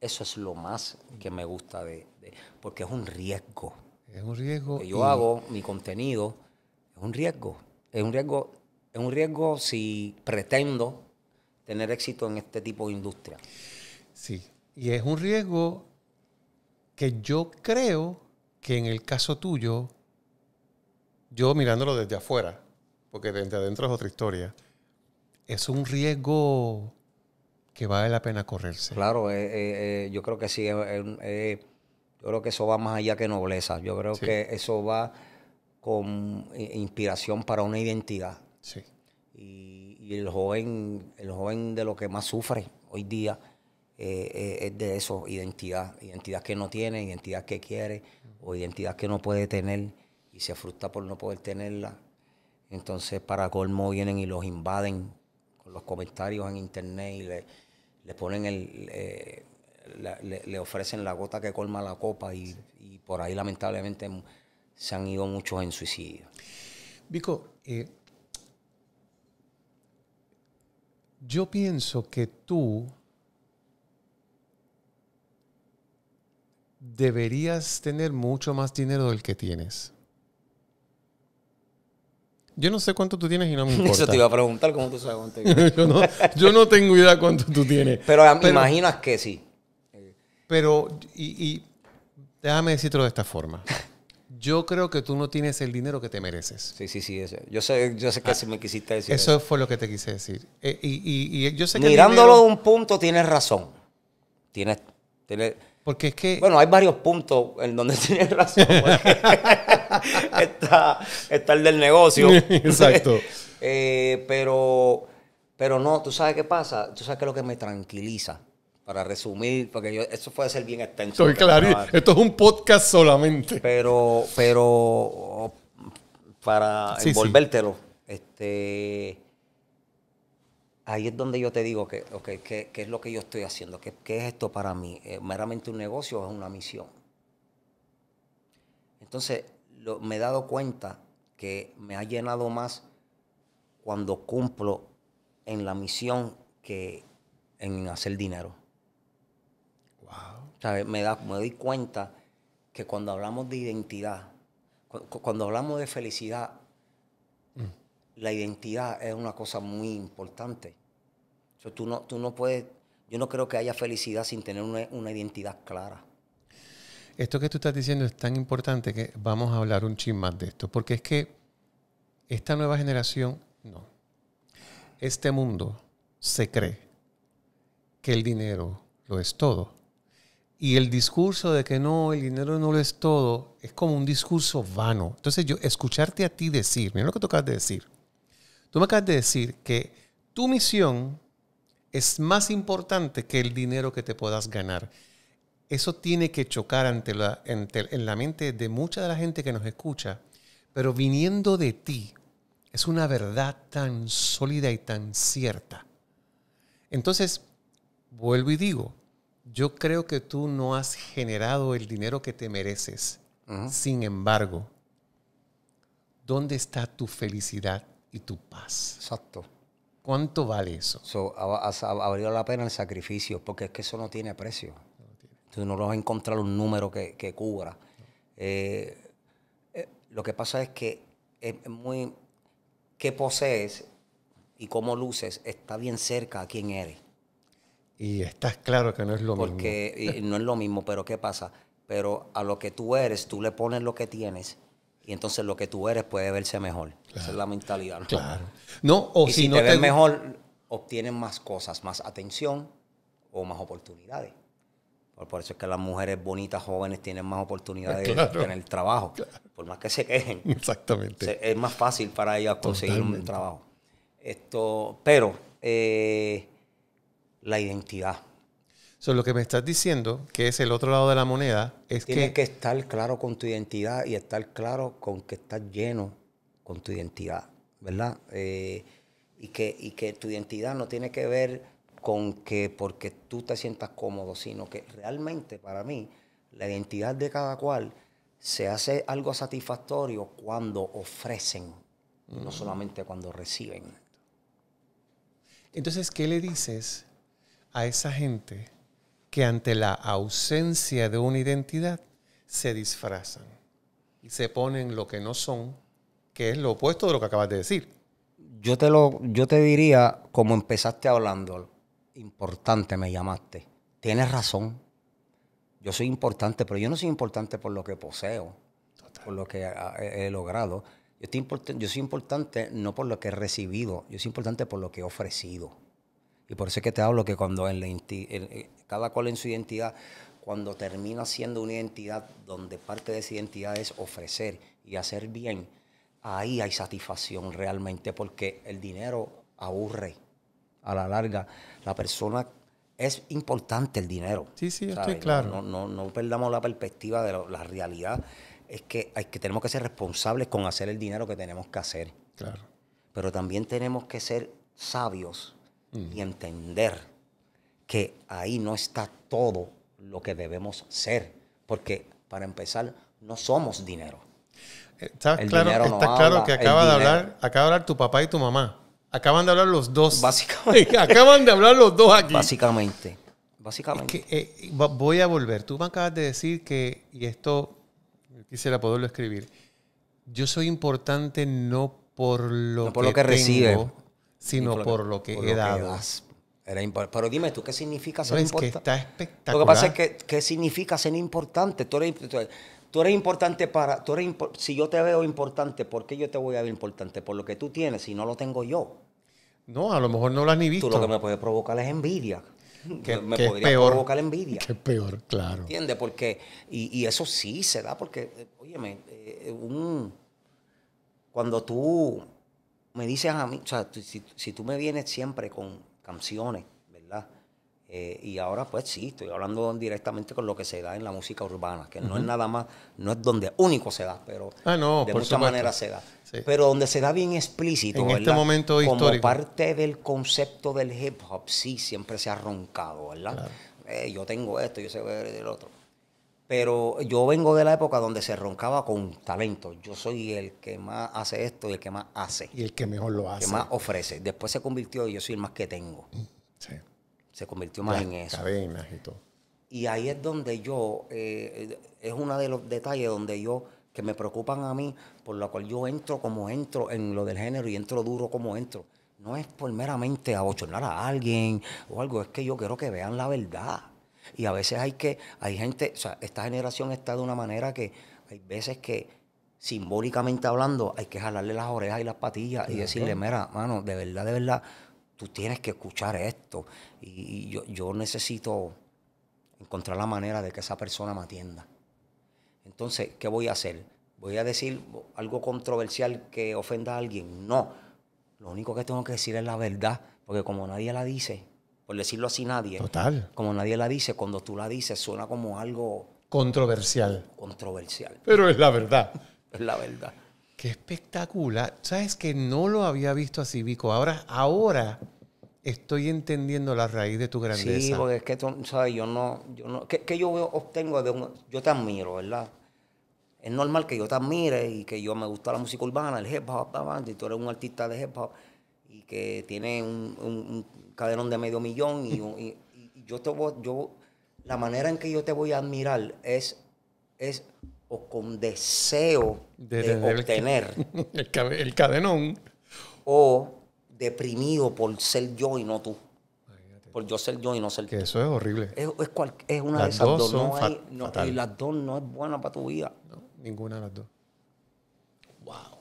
eso es lo más que me gusta de, porque es un riesgo. Es un riesgo. Que yo hago mi contenido, es un riesgo. Es un riesgo, es un riesgo si pretendo tener éxito en este tipo de industria. Sí, y es un riesgo que yo creo que en el caso tuyo, yo mirándolo desde afuera, porque desde adentro es otra historia, es un riesgo que vale la pena correrse. Claro, eh, eh, eh, yo creo que sí. yo creo que eso va más allá que nobleza. Yo creo que eso va con inspiración para una identidad. Sí. Y, el joven, el joven de lo que más sufre hoy día es de eso, identidad. Identidad que no tiene, identidad que quiere, o identidad que no puede tener, y se frustra por no poder tenerla. Entonces, para colmo, vienen y los invaden los comentarios en internet y le, le ponen el. Eh, le, ofrecen la gota que colma la copa y, por ahí lamentablemente se han ido muchos en suicidio. Vico, eh, yo pienso que tú deberías tener mucho más dinero del que tienes. Yo no sé cuánto tú tienes y no me importa. [laughs] Eso te iba a preguntar cómo tú sabes [laughs] yo, no, tengo idea cuánto tú tienes. [laughs] Pero, ah, imaginas que sí. Pero, y, déjame decírtelo de esta forma. Yo creo que tú no tienes el dinero que te mereces. Sí, sí, sí. Eso. Yo sé, yo sé que ah, me quisiste decir. Eso, fue lo que te quise decir. Eh, y, yo sé Mirándolo de un punto, tienes razón. Tienes, Porque es que. Bueno, hay varios puntos en donde tienes razón. [laughs] está, está, el del negocio. [laughs] Exacto. [laughs] Eh, pero, pero no, tú sabes qué pasa, tú sabes qué es lo que me tranquiliza. Para resumir, porque eso puede ser bien extenso. claro, ah, esto es un podcast solamente. Pero, pero para envolvértelo, este ahí es donde yo te digo que, ¿qué, es lo que yo estoy haciendo? ¿Qué, es esto para mí? Eh, meramente un negocio o es una misión? Entonces, me he dado cuenta que me ha llenado más cuando cumplo en la misión que en hacer dinero. Me, da, me doy cuenta que cuando hablamos de identidad, cuando hablamos de felicidad, mm. la identidad es una cosa muy importante. tú, no, tú no puedes, yo no creo que haya felicidad sin tener una identidad clara. Esto que tú estás diciendo es tan importante que vamos a hablar un chin más de esto, porque es que esta nueva generación, no. Este mundo se cree que el dinero lo es todo. Y el discurso de que no, el dinero no lo es todo, es como un discurso vano. Entonces yo, escucharte a ti decir, mira lo que tú acabas de decir. Tú me acabas de decir que tu misión es más importante que el dinero que te puedas ganar. Eso tiene que chocar en la mente de mucha de la gente que nos escucha, pero viniendo de ti es una verdad tan sólida y tan cierta. Entonces, vuelvo y digo, yo creo que tú no has generado el dinero que te mereces. Sin embargo, ¿dónde está tu felicidad y tu paz? Exacto. ¿Cuánto vale eso? So, ha valido la pena el sacrificio, porque es que eso no tiene precio. Tú no lo vas a encontrar un número que, cubra. Eh, eh, lo que pasa es que es muy. ¿Qué posees y cómo luces está bien cerca a quién eres? Y estás claro que no es lo mismo. Porque no es lo mismo, pero ¿qué pasa? Pero a lo que tú eres, tú le pones lo que tienes y entonces lo que tú eres puede verse mejor. Esa es la mentalidad. Claro. No, o si, no te ves mejor, obtienes más cosas, más atención o más oportunidades. Por, eso es que las mujeres bonitas, jóvenes, tienen más oportunidades en de tener trabajo. Por más que se quejen. [laughs] Exactamente. es más fácil para ellas conseguir un trabajo. Esto, pero eh, la identidad. lo que me estás diciendo, que es el otro lado de la moneda, es Tienes que... Tienes que estar claro con tu identidad y estar claro con que estás lleno con tu identidad, ¿verdad? Eh, y, que, y que tu identidad no tiene que ver con que porque tú te sientas cómodo, sino que realmente para mí la identidad de cada cual se hace algo satisfactorio cuando ofrecen, no solamente cuando reciben. Entonces, ¿qué le dices a esa gente que ante la ausencia de una identidad se disfrazan y se ponen lo que no son, que es lo opuesto de lo que acabas de decir? Yo te, lo, yo te diría, como empezaste hablando, importante me llamaste. Tienes razón. Yo soy importante, pero yo no soy importante por lo que poseo, por lo que ah, he, logrado. Yo, estoy yo soy importante no por lo que he recibido, yo soy importante por lo que he ofrecido. Y por eso es que te hablo que cuando eh, cada cual en su identidad, cuando termina siendo una identidad donde parte de esa identidad es ofrecer y hacer bien, ahí hay satisfacción realmente porque el dinero aburre a la larga, la persona es importante el dinero. Sí, sí, estoy claro. No, no, perdamos la perspectiva de la realidad. Es que, hay que tenemos que ser responsables con hacer el dinero que tenemos que hacer. Claro. Pero también tenemos que ser sabios y mm. entender que ahí no está todo lo que debemos ser. Porque, para empezar, no somos dinero. Eh, está claro, claro que acaba de, hablar, acaba de hablar tu papá y tu mamá Acaban de hablar los dos. Básicamente. [laughs] Acaban de hablar los dos aquí. Básicamente. Básicamente. Eh, voy a volver. Tú me acabas de decir que, y esto quisiera poderlo escribir, yo soy importante no por lo que, recibo, sino por, lo que he dado. pero dime tú, ¿qué significa ser importante? está Lo que pasa es que, ¿qué significa ser importante? Tú eres, Tú eres importante para. Tú si yo te veo importante, ¿por qué yo te voy a ver importante? Por lo que tú tienes, si no lo tengo yo. No, a lo mejor no lo has ni visto. Tú lo que me puede provocar es envidia. Que, [laughs] me que provocar envidia. Que es peor, claro. ¿Entiendes? Porque. Y, y, eso sí se da, porque. Eh, óyeme, eh, un, cuando tú me dices a mí. O sea, si, si tú me vienes siempre con canciones eh, y ahora, pues sí, estoy hablando directamente con lo que se da en la música urbana, que no es nada más, no es donde único se da, pero ah, de muchas maneras se da. Pero donde se da bien explícito, en este momento Como parte del concepto del hip hop, sí, siempre se ha roncado, ¿verdad? Eh, yo tengo esto, yo sé el otro. Pero yo vengo de la época donde se roncaba con talento. Yo soy el que más hace esto y el que más hace. Y el que mejor lo hace. El que más ofrece. Después se convirtió y yo soy el más que tengo. Sí se convirtió más en eso. y ahí es donde yo, eh, es uno de los detalles donde yo, que me preocupan a mí, por lo cual yo entro como entro en lo del género y entro duro como entro. No es por meramente abochornar a alguien o algo, es que yo quiero que vean la verdad. Y a veces hay que, hay gente, o sea, esta generación está de una manera que hay veces que simbólicamente hablando hay que jalarle las orejas y las patillas y decirle, mira, mano, de verdad, de verdad, tú tienes que escuchar esto. Y, yo, yo, necesito encontrar la manera de que esa persona me atienda. Entonces, ¿qué voy a hacer? ¿Voy a decir algo controversial que ofenda a alguien? No. Lo único que tengo que decir es la verdad, porque como nadie la dice, por decirlo así nadie, Total. como nadie la dice, cuando tú la dices suena como algo controversial. Controversial. Pero es la verdad. es la verdad. Qué espectacular. Sabes que no lo había visto así, Vico. Ahora, ahora estoy entendiendo la raíz de tu grandeza. Sí, porque es que tú, ¿sabes? Yo no, yo no, que, que yo obtengo de un, yo te admiro, ¿verdad? Es normal que yo te admire y que yo me gusta la música urbana, el hip hop, y tú eres un artista de hip hop y que tiene un, un, cadenón de medio millón y, y, yo te voy, yo, la manera en que yo te voy a admirar es, es o con deseo de, obtener. [laughs] El, cadenón. O deprimido por ser yo y no tú. por yo ser yo y no ser que tú. Eso es horrible. Es, una de esas dos. y las dos no es buena para tu vida. ninguna de las dos. Wow.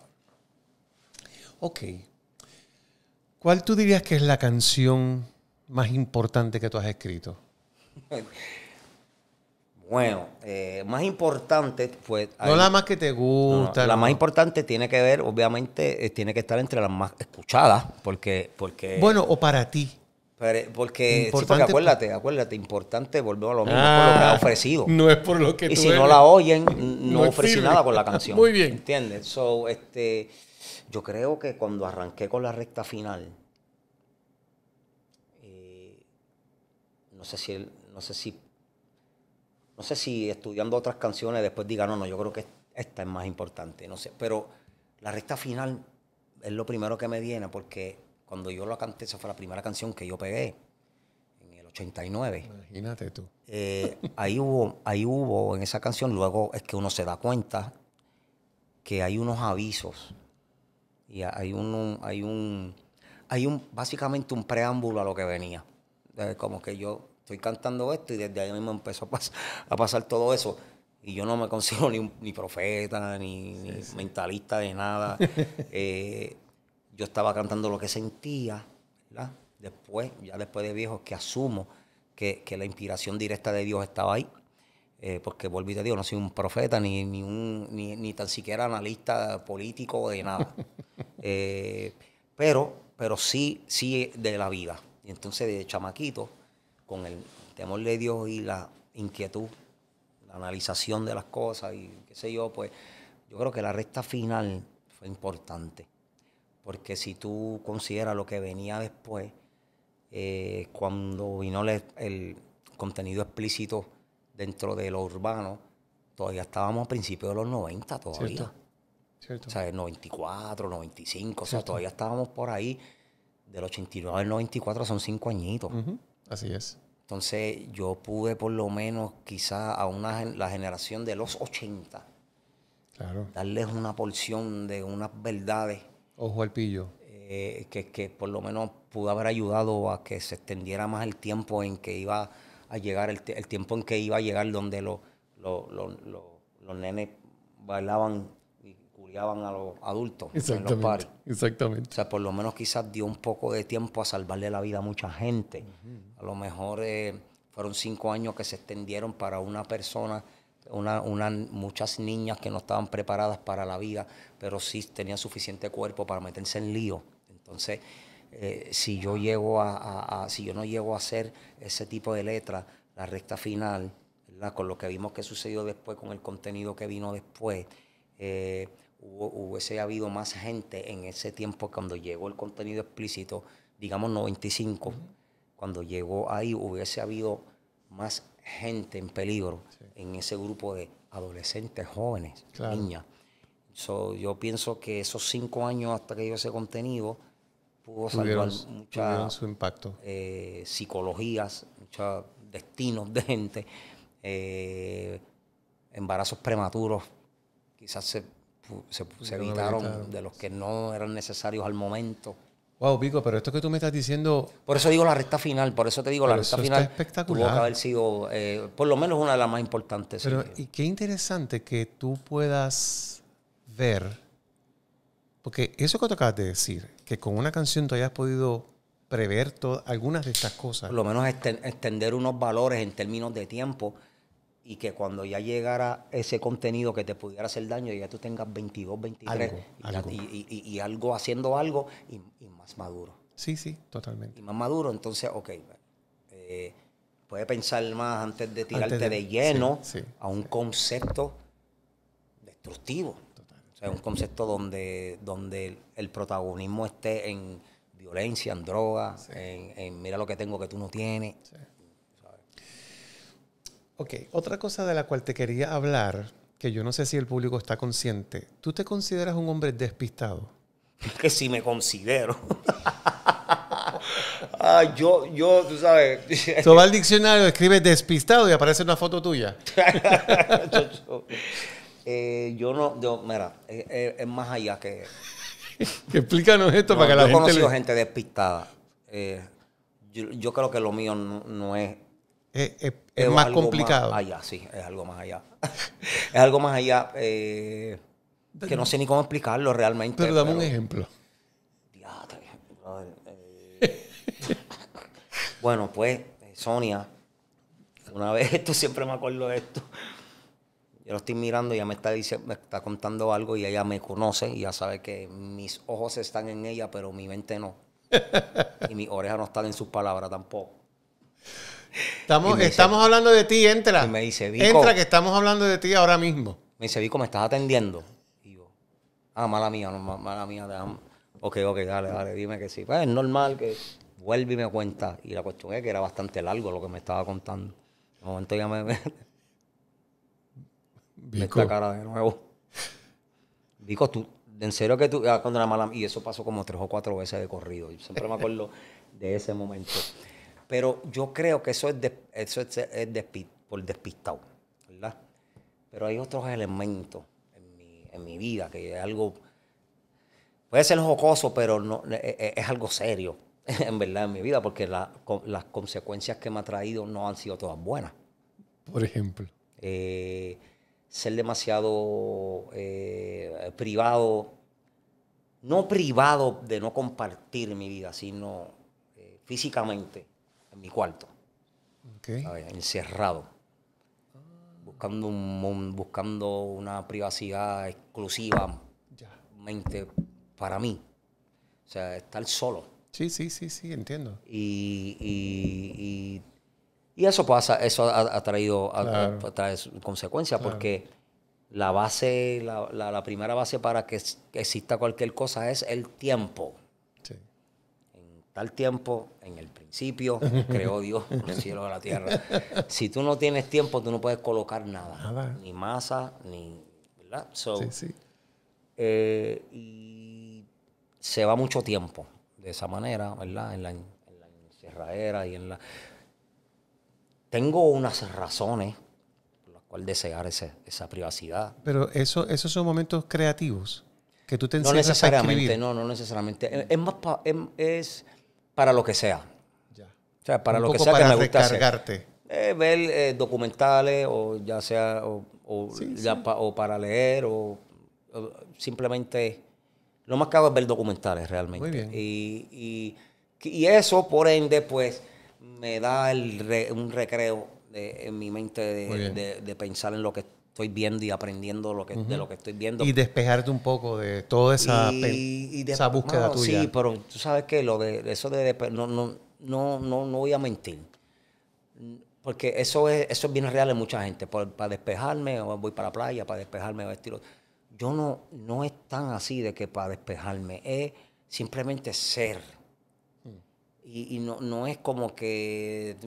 Ok. ¿Cuál tú dirías que es la canción más importante que tú has escrito? [laughs] Bueno, eh, más importante fue... No la más que te gusta. la más importante tiene que ver, obviamente, eh, tiene que estar entre las más escuchadas, porque... porque bueno, o para ti. porque, sí, acuérdate, acuérdate, importante, volvemos a lo mismo, por lo que ha ah, ofrecido. No es por lo que Y si no la oyen, no, ofrecí nada con la canción. [laughs] Muy bien. ¿Entiendes? So, este, yo creo que cuando arranqué con la recta final, eh, no sé si... no sé si no sé si estudiando otras canciones después diga, no, no, yo creo que esta es más importante, no sé. Pero la recta final es lo primero que me viene porque cuando yo la canté, esa fue la primera canción que yo pegué en el 89. Imagínate tú. Eh, ahí, hubo, ahí hubo en esa canción, luego es que uno se da cuenta que hay unos avisos y hay un, hay un, hay un, básicamente un preámbulo a lo que venía. Eh, como que yo estoy cantando esto y desde ahí mismo empezó a, pasar todo eso. Y yo no me considero [laughs] ni, profeta, ni, mentalista de nada. [laughs] Eh, yo estaba cantando lo que sentía, Después, ya después de viejos que asumo que, la inspiración directa de Dios estaba ahí. Eh, porque volví a Dios, no soy un profeta, ni, ni, un, ni, tan siquiera analista político de nada. [laughs] Eh, pero, pero sí, sí de la vida. Y entonces de chamaquito, con el temor de Dios y la inquietud, la analización de las cosas y qué sé yo, pues yo creo que la recta final fue importante. Porque si tú consideras lo que venía después, eh, cuando vino el, el, contenido explícito dentro de lo urbano, todavía estábamos a principios de los 90 todavía. Cierto. O sea, el 94, 95, o sea, todavía estábamos por ahí. Del 89 al 94 son cinco añitos. Así es. Entonces yo pude por lo menos quizás a una, la generación de los 80 darles una porción de unas verdades. Ojo al pillo. Eh, que, por lo menos pudo haber ayudado a que se extendiera más el tiempo en que iba a llegar, el, el tiempo en que iba a llegar donde los, los nenes bailaban bulliaban a los adultos en los Exactamente. O sea, por lo menos quizás dio un poco de tiempo a salvarle la vida a mucha gente. A lo mejor eh, fueron cinco años que se extendieron para una persona, una, muchas niñas que no estaban preparadas para la vida, pero sí tenían suficiente cuerpo para meterse en lío. Entonces, eh, si yo llego a, si yo no llego a hacer ese tipo de letra, la recta final, con lo que vimos que sucedió después, con el contenido que vino después, eh, hubiese habido más gente en ese tiempo cuando llegó el contenido explícito, digamos 95, cuando llegó ahí hubiese habido más gente en peligro en ese grupo de adolescentes, jóvenes, niñas. yo pienso que esos cinco años hasta que yo ese contenido pudo salvar muchas impacto. Eh, psicologías, muchos destinos de gente, eh, embarazos prematuros, quizás se se, evitaron de los que no eran necesarios al momento. Wow, Pico, pero esto que tú me estás diciendo. Por eso digo la recta final, por eso te digo, la recta final espectacular. tuvo que haber sido, eh, por lo menos, una de las más importantes. Pero, y qué interesante que tú puedas ver, porque eso que tú acabas de decir, que con una canción tú hayas podido prever algunas de estas cosas. Por lo menos extender unos valores en términos de tiempo y que cuando ya llegara ese contenido que te pudiera hacer daño, ya tú tengas 22, 23 y, algo. haciendo algo y, más maduro. Sí, sí, totalmente. Y más maduro, entonces, ok, eh, puede puedes pensar más antes de tirarte de, lleno a un concepto destructivo. O sea, un concepto donde, donde el protagonismo esté en violencia, en drogas, en, en, mira lo que tengo que tú no tienes. Ok, otra cosa de la cual te quería hablar, que yo no sé si el público está consciente. ¿Tú te consideras un hombre despistado? Que sí me considero. [laughs] Ah, yo, yo, tú sabes. [laughs] Tú vas al diccionario, escribes despistado y aparece una foto tuya. [laughs] Eh, yo, no, mira, eh, eh, es más allá que. Explícanos esto para que la gente. Yo he conocido gente despistada. Yo, creo que lo mío no es es, más complicado. allá, sí, es algo más allá. [laughs] es algo más allá eh, que no sé ni cómo explicarlo realmente. Pero dame un ejemplo. Eh. [laughs] bueno, pues, eh, Sonia, una vez, [laughs] tú siempre me acuerdo de esto. Yo lo estoy mirando, y ella me está, diciendo, me está contando algo y ella me conoce y ya sabe que mis ojos están en ella, pero mi mente no. y mis orejas no están en sus palabras tampoco. Estamos, estamos hablando de ti, entra. me dice, Entra que estamos hablando de ti ahora mismo. Me dice, Vico, ¿me estás atendiendo? Y yo, ah, mala mía, mala mía, Ok, ok, dale, dale, dime que sí. Pues es normal que vuelve y me cuenta. Y la cuestión es que era bastante largo lo que me estaba contando. De momento ya me... [laughs] Vico. esta cara de nuevo. Vico, tú, en serio que tú, ah, cuando la mala, y eso pasó como tres o cuatro veces de corrido. Yo siempre me acuerdo de ese momento. Pero yo creo que eso es, eso por despistado, ¿verdad? Pero hay otros elementos en mi, vida que es algo. Puede ser jocoso, pero no, e, e, e, es, algo serio, [laughs] en verdad, en mi vida, porque las consecuencias que me ha traído no han sido todas buenas. Por ejemplo. Eh, ser demasiado eh, privado, no privado de no compartir mi vida, sino eh, físicamente, en mi cuarto. Encerrado. Buscando, un, buscando una privacidad exclusiva mente para mí. O sea, estar solo. Sí, sí, sí, sí, entiendo. Y, y, y, y eso pasa, eso ha, traído consecuencias porque la base, la, la, primera base para que exista cualquier cosa es el tiempo tal tiempo, en el principio, [laughs] creó Dios en el cielo de la tierra. Si tú no tienes tiempo, tú no puedes colocar nada. Ni masa, ni... ¿Verdad? sí, sí. Eh, y se va mucho tiempo de esa manera, ¿verdad? En la, en encerradera y en la... Tengo unas razones por las cuales desear ese, esa privacidad. Pero eso, esos son momentos creativos que tú te no necesariamente, a No, no necesariamente. Es más para lo que sea. O sea, para lo que sea que me eh, ver eh, documentales o ya sea o, para leer o, simplemente lo más hago es ver documentales realmente. Y, y, eso por ende pues me da un recreo en mi mente de, de pensar en lo que estoy viendo y aprendiendo lo que, de lo que estoy viendo. Y despejarte un poco de toda esa, esa búsqueda tuya. Sí, pero tú sabes que lo de eso de, no, no, no, no, voy a mentir. Porque eso es, eso es bien real en mucha gente. para despejarme, voy para la playa, para despejarme, a estilo. Yo no, no es tan así de que para despejarme, es simplemente ser. Y, no, no, es como que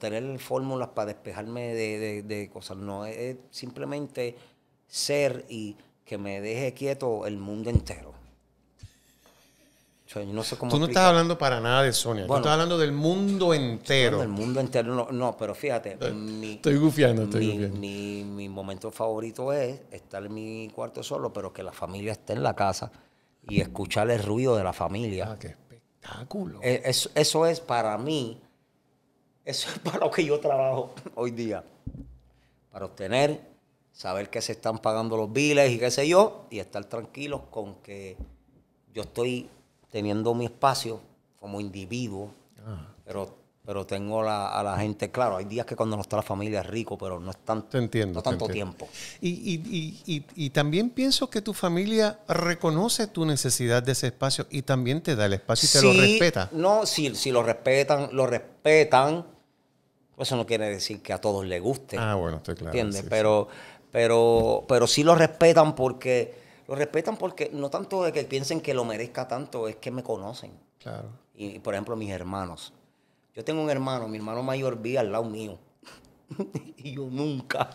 tener fórmulas para despejarme de, cosas, no, es, simplemente ser y que me deje quieto el mundo entero. Tú no estás hablando para nada de Sonia. Tú estás hablando del mundo entero. Del mundo entero. No, no pero fíjate. Eh, mi, mi, Mi, momento favorito es estar en mi cuarto solo, pero que la familia esté en la casa y escuchar el ruido de la familia. Ah, eh, eso, es para mí, eso es para lo que yo trabajo [laughs] hoy día. Para obtener, saber que se están pagando los biles y qué sé yo, y estar tranquilos con que yo estoy teniendo mi espacio como individuo, ah. pero pero tengo a la gente, claro, hay días que cuando no está la familia es rico, pero no es tanto, tiempo. Y, también pienso que tu familia reconoce tu necesidad de ese espacio y también te da el espacio y te lo respeta. No, si, si lo respetan, lo respetan, pues eso no quiere decir que a todos les guste. Ah, bueno, estoy claro. ¿Entiendes? pero, Pero, pero sí lo respetan porque, lo respetan porque no tanto de que piensen que lo merezca tanto, es que me conocen. Claro. y por ejemplo, mis hermanos yo tengo un hermano, mi hermano mayor vive al lado mío. [laughs] y yo nunca,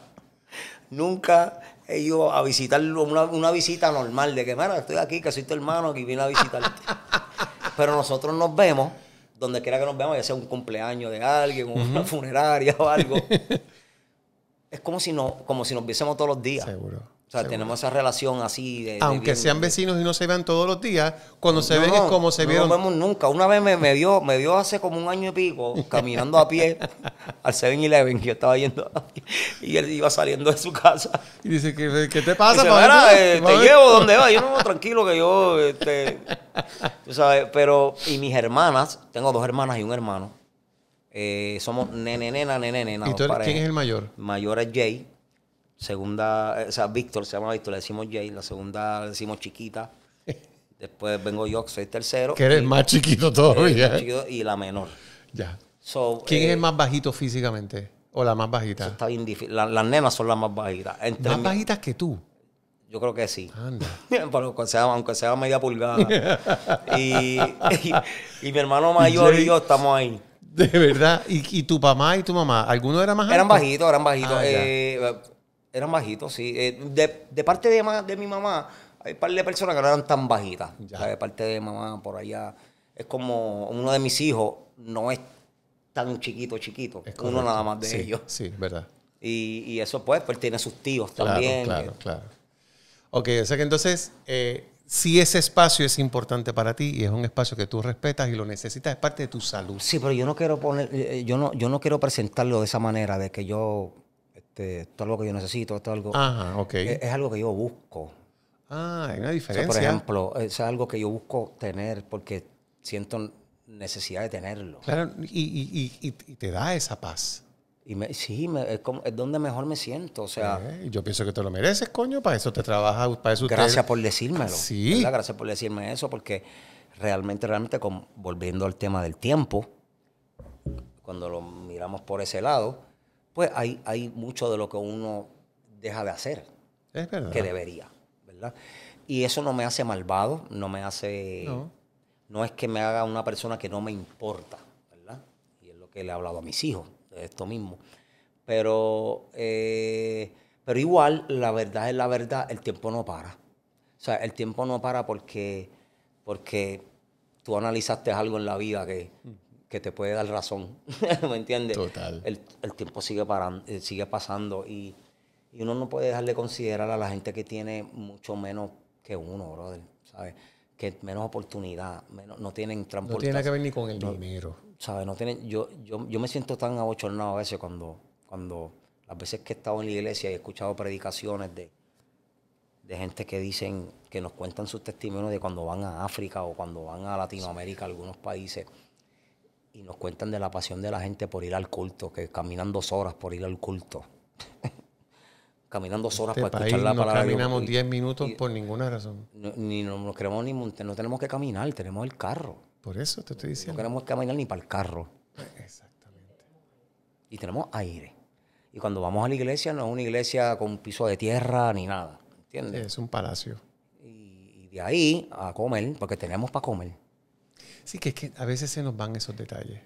nunca he ido a visitarlo, una, visita normal, de que, mira, estoy aquí, que soy tu hermano, que vine a visitarte. [laughs] Pero nosotros nos vemos, donde quiera que nos veamos, ya sea un cumpleaños de alguien, una funeraria o algo. [laughs] es como si, no, como si nos viésemos todos los días. Seguro. O sea, tenemos esa relación así. De, Aunque sean vecinos y no se vean todos los días, cuando se ven es como se no vieron. No vemos nunca. Una vez me, me, vio me vio hace como un año y pico caminando a pie [laughs] al 7-Eleven, que yo estaba yendo y él iba saliendo de su casa. Y dice, ¿qué, te pasa? Dice, eh, te llevo donde vas? Yo no, tranquilo, que yo... Este, tú sabes, pero... Y mis hermanas, tengo dos hermanas y un hermano. Eh, somos nene, nena, nene, nena. ¿Y tú, quién es el mayor? mayor es Jay Segunda, eh, o sea, Víctor, se llama Víctor, le decimos Jay. La segunda le decimos Chiquita. [laughs] Después vengo yo, que soy tercero. Que eres el más chiquito todavía. y la menor. Ya. ¿Quién es el eh, más bajito físicamente? ¿O la más bajita? Está bien difícil. las nenas son las más bajitas. ¿Más bajitas que tú? Yo creo que sí. Anda. [laughs] aunque, sea, aunque media pulgada. [laughs] y, mi hermano mayor y yo estamos ahí. De verdad. ¿Y, tu papá y tu mamá? ¿Alguno era más alto? Eran bajitos, eran bajitos. Ah, eh, eran bajitos, sí. Eh, de, parte de, de mi mamá, hay un par de personas que no eran tan bajitas. de parte de mamá, por allá. Es como uno de mis hijos no es tan chiquito, chiquito. uno nada más de ellos. Sí, verdad. Y, eso, pues, pues tiene sus tíos también. Claro, claro, eh. claro. Ok, o sea que entonces, eh, si ese espacio es importante para ti y es un espacio que tú respetas y lo necesitas, es parte de tu salud. Sí, pero yo no quiero poner, yo no, yo no quiero presentarlo de esa manera, de que yo este, todo esto es algo que yo necesito, esto es algo... es, algo que yo busco. Ah, hay una diferencia. por ejemplo, es algo que yo busco tener porque siento necesidad de tenerlo. Claro, y, y, y, te da esa paz. Y me, sí, me, es, donde mejor me siento. O sea, eh, yo pienso que te lo mereces, coño. Para eso te trabajas, para eso Gracias por decírmelo. Sí. Gracias por decirme eso, porque realmente, realmente, volviendo al tema del tiempo, cuando lo miramos por ese lado, pues hay, mucho de lo que uno deja de hacer. Que debería, ¿verdad? Y eso no me hace malvado, no me hace... No. es que me haga una persona que no me importa, ¿verdad? Y es lo que le he hablado a mis hijos, de esto mismo. Pero, eh, pero igual, la verdad es la verdad, el tiempo no para. O sea, el tiempo no para porque, porque tú analizaste algo en la vida que, mm que te puede dar razón, [laughs] ¿me entiendes? Total. El, tiempo sigue, parando, eh, sigue pasando y, uno no puede dejar de considerar a la gente que tiene mucho menos que uno, brother, ¿sabes? Que menos oportunidad, menos, no tienen transporte. No tiene que ver ni con el dinero. ¿Sabes? No tienen, yo, yo, me siento tan abochornado a veces cuando, cuando las veces que he estado en la iglesia y he escuchado predicaciones de, de gente que dicen, que nos cuentan sus testimonios de cuando van a África o cuando van a Latinoamérica, algunos países y nos cuentan de la pasión de la gente por ir al culto, que caminan dos horas por ir al culto. [laughs] caminan dos este horas para escuchar la no caminamos diez minutos por ninguna razón. ni nos queremos ni no tenemos que caminar, tenemos el carro. Por eso te estoy diciendo. No queremos caminar ni para el carro. Exactamente. Y tenemos aire. Y cuando vamos a la iglesia, no es una iglesia con un piso de tierra ni nada. ¿Entiendes? es un palacio. Y, y, de ahí a comer, porque tenemos para comer. Sí, que es que a veces se nos van esos detalles.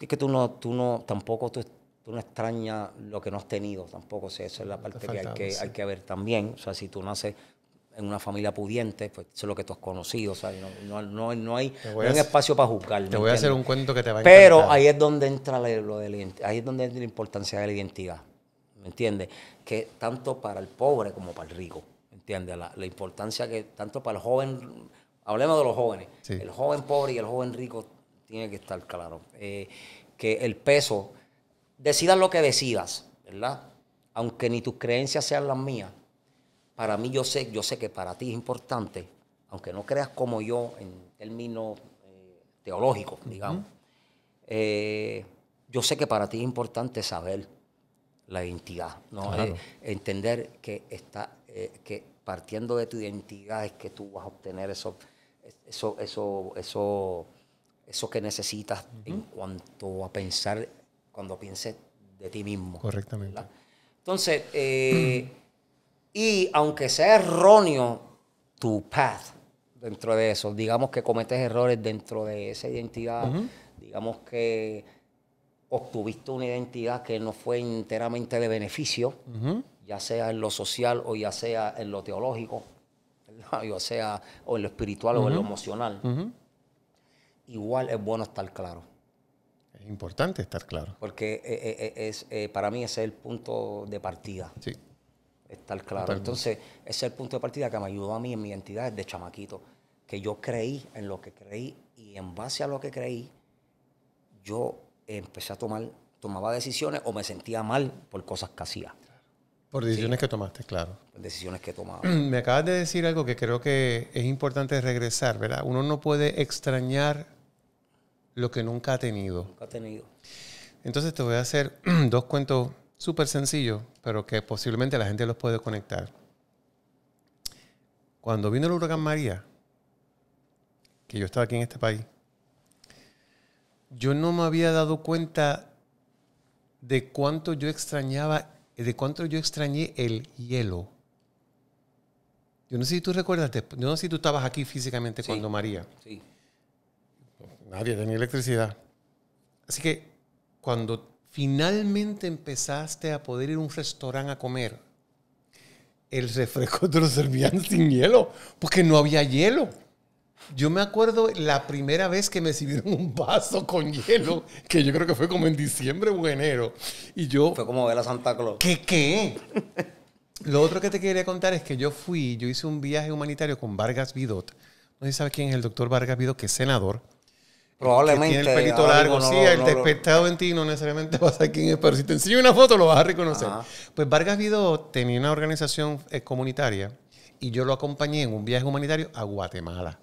Es que tú no, tú no, tampoco tú, tú no extrañas lo que no has tenido, tampoco. O eso es la parte que, hay que ver también. O sea, si tú naces en una familia pudiente, pues eso es lo que tú has conocido, o sea, no, no, hay, no espacio para juzgar. Te voy a hacer un cuento que te va a Pero ahí es donde entra lo de la, ahí es donde entra la importancia de la identidad, ¿me entiendes? Que tanto para el pobre como para el rico, ¿me entiendes? La, la importancia que tanto para el joven hablemos de los jóvenes. El joven pobre y el joven rico tiene que estar claro. Eh, que el peso, decidas lo que decidas, ¿verdad? Aunque ni tus creencias sean las mías, para mí yo sé, yo sé que para ti es importante, aunque no creas como yo en términos eh, teológicos, digamos, eh, yo sé que para ti es importante saber la identidad, entender que está, que partiendo de tu identidad es que tú vas a obtener eso eso, eso, eso, eso que necesitas en cuanto a pensar, cuando pienses de ti mismo. Correctamente. Entonces, eh, y aunque sea erróneo tu path dentro de eso, digamos que cometes errores dentro de esa identidad, digamos que obtuviste una identidad que no fue enteramente de beneficio, ya sea en lo social o ya sea en lo teológico, [laughs] o sea, o en lo espiritual o en lo emocional. Igual es bueno estar claro. Es importante estar claro. Porque eh, eh, eh, es, para mí ese es el punto de partida. Estar claro. Entonces, ese es el punto de partida que me ayudó a mí en mi identidad de chamaquito. Que yo creí en lo que creí y en base a lo que creí, yo empecé a tomar, tomaba decisiones o me sentía mal por cosas que hacía. Por decisiones que tomaste, claro. Decisiones que tomaba. [clears throat] Me acabas de decir algo que creo que es importante regresar, ¿verdad? Uno no puede extrañar lo que nunca ha tenido. Nunca ha tenido. Entonces te voy a hacer [clears throat] dos cuentos súper sencillos, pero que posiblemente la gente los puede conectar. Cuando vino el huracán María, que yo estaba aquí en este país, yo no me había dado cuenta de cuánto yo extrañaba de cuánto yo extrañé el hielo. Yo no sé si tú recuerdas, yo no sé si tú estabas aquí físicamente cuando María. Sí. Nadie tenía electricidad. Así que cuando finalmente empezaste a poder ir a un restaurante a comer, el refresco te lo servían [laughs] sin hielo, porque no había hielo. Yo me acuerdo la primera vez que me sirvieron un vaso con hielo, que yo creo que fue como en diciembre o enero. Y yo. Fue como ver a Santa Claus. ¿Qué qué? Lo otro que te quería contar es que yo fui, yo hice un viaje humanitario con Vargas Vidot. No sé si sabes quién es el doctor Vargas Vidot, que es senador. Probablemente. el pelito largo. sí, el despertado en ti no necesariamente vas a quién es, pero si te enseño una foto lo vas a reconocer. Pues Vargas Vidot tenía una organización eh, comunitaria y yo lo acompañé en un viaje humanitario a Guatemala.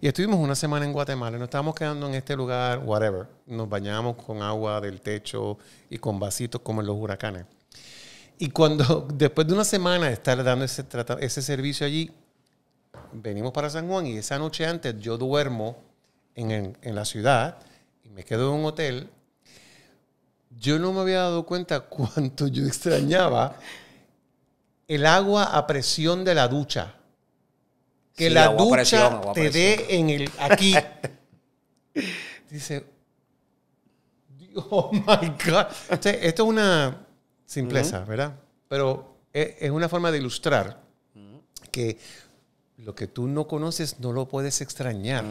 Y estuvimos una semana en Guatemala, nos estábamos quedando en este lugar, whatever. Nos bañamos con agua del techo y con vasitos como en los huracanes. Y cuando, [laughs] después de una semana de estar dando ese, servicio allí, venimos para San Juan y esa noche antes yo duermo en la ciudad y me quedo en un hotel. Yo no me había dado cuenta [laughs] cuánto yo extrañaba el agua a presión de la ducha que la ducha te dé en el aquí. [laughs] Dice, [laughs] oh my God. esto es una simpleza, ¿verdad? Pero e, es una forma de ilustrar que lo que tú no conoces no lo puedes extrañar.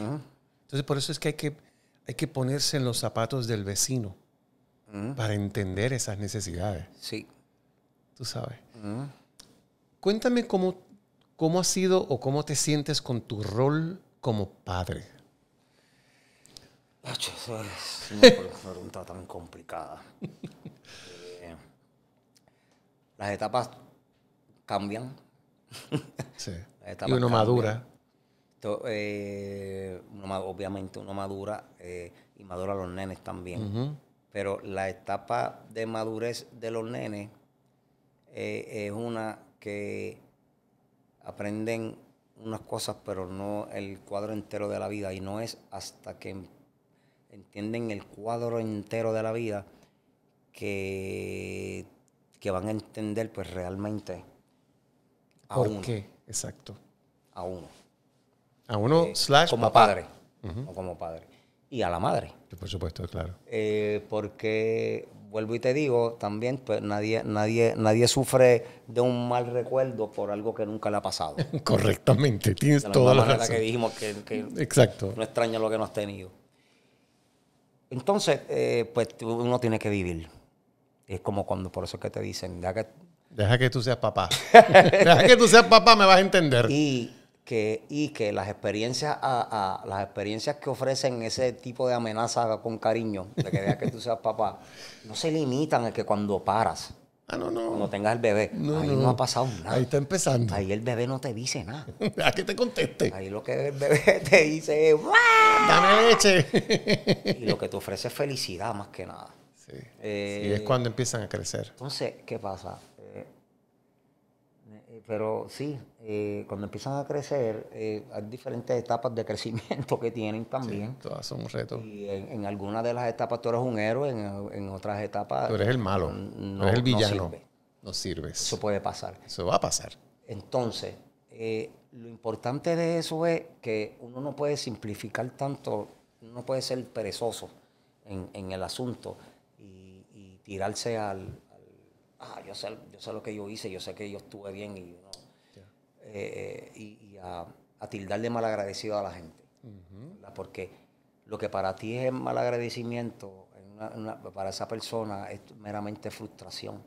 Entonces, por eso es que hay que, hay que ponerse en los zapatos del vecino para entender esas necesidades. Sí. Tú sabes. Cuéntame cómo ¿Cómo ha sido o cómo te sientes con tu rol como padre? Eso es una [laughs] pregunta tan complicada. Eh, las etapas cambian. [laughs] Sí. y uno madura. Eh, obviamente uno madura eh, y madura los nenes también. Pero la etapa de madurez de los nenes es una que aprenden unas cosas, pero no el cuadro entero de la vida. Y no es hasta que entienden el cuadro entero de la vida que, que van a entender pues realmente a ¿Por uno. qué? Exacto. A uno. A uno eh, slash como padre. O como padre. Y a la madre. Por supuesto, claro. Eh, porque vuelvo y te digo, también pues, nadie, nadie, nadie sufre de un mal recuerdo por algo que nunca le ha pasado. [laughs] Correctamente, tienes toda la razón. que dijimos que, Exacto. no extraña lo que no has tenido. Entonces, eh, pues uno tiene que vivir. Es como cuando, por eso que te dicen, deja que... Deja que tú seas papá. [laughs] deja que tú seas papá, me vas a entender. Y, y que las experiencias, a, las experiencias que ofrecen ese tipo de amenaza con cariño, de que veas que tú seas papá, no se limitan a que cuando paras, ah, no, no. Cuando tengas el bebé. ahí no, ha pasado nada. Ahí está empezando. Ahí el bebé no te dice nada. [laughs] A que te conteste. Ahí lo que el bebé [laughs] te dice es ¡Dame leche! y lo que te ofrece es felicidad más que nada. Sí. Eh, es cuando empiezan a crecer. Entonces, ¿qué pasa? Eh, eh, pero sí, eh, cuando empiezan a crecer, eh, hay diferentes etapas de [laughs] crecimiento que tienen también. todas son un reto. Y en, algunas de las etapas tú eres un héroe, en, otras etapas... Tú eres el malo, no, es el villano. No, sirve. sirves. Eso puede pasar. Eso va a pasar. Entonces, eh, lo importante de eso es que uno no puede simplificar tanto, uno no puede ser perezoso en, el asunto y, tirarse al, ah, yo sé, yo sé lo que yo hice, yo sé que yo estuve bien y eh, y, a, tildar de malagradecido a la gente. Porque lo que para ti es malagradecimiento, para esa persona es meramente frustración.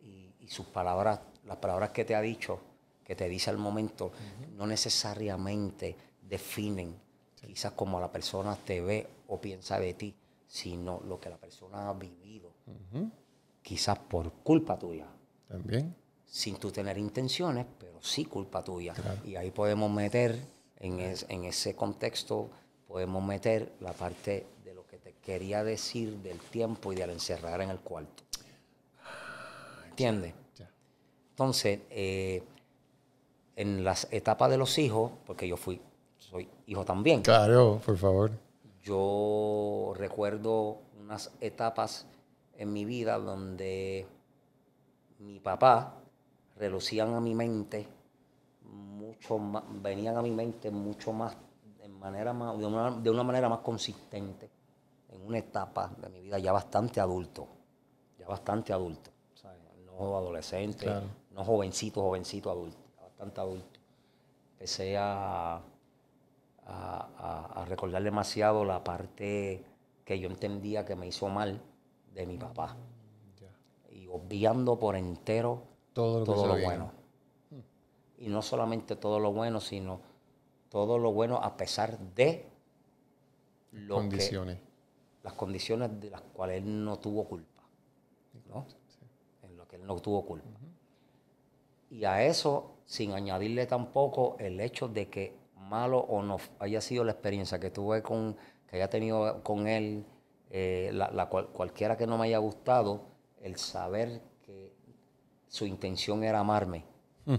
Y, sus palabras, las palabras que te ha dicho, que te dice al momento, no necesariamente definen quizás como la persona te ve o piensa de ti, sino lo que la persona ha vivido. Quizás por culpa tuya. También sin tú tener intenciones, pero sí culpa tuya. Y ahí podemos meter, en, ese contexto, podemos meter la parte de lo que te quería decir del tiempo y de al encerrar en el cuarto. ¿Entiendes? Entonces, eh, en las etapas de los hijos, porque yo fui, soy hijo también. Claro, por favor. Yo recuerdo unas etapas en mi vida donde mi papá relucían a mi mente mucho más, venían a mi mente mucho más, de, manera más de, una, manera más consistente en una etapa de mi vida ya bastante adulto, ya bastante adulto, no adolescente, no jovencito, jovencito adulto, bastante adulto. Empecé a, a, recordar demasiado la parte que yo entendía que me hizo mal de mi papá. Y obviando por entero todo lo, bueno. Y no solamente todo lo bueno, sino todo lo bueno a pesar de las condiciones. las condiciones de las cuales él no tuvo culpa. En lo que él no tuvo culpa. Y a eso, sin añadirle tampoco el hecho de que malo o no haya sido la experiencia que tuve con, que haya tenido con él, eh, cualquiera que no me haya gustado, el saber que su intención era amarme. Mm.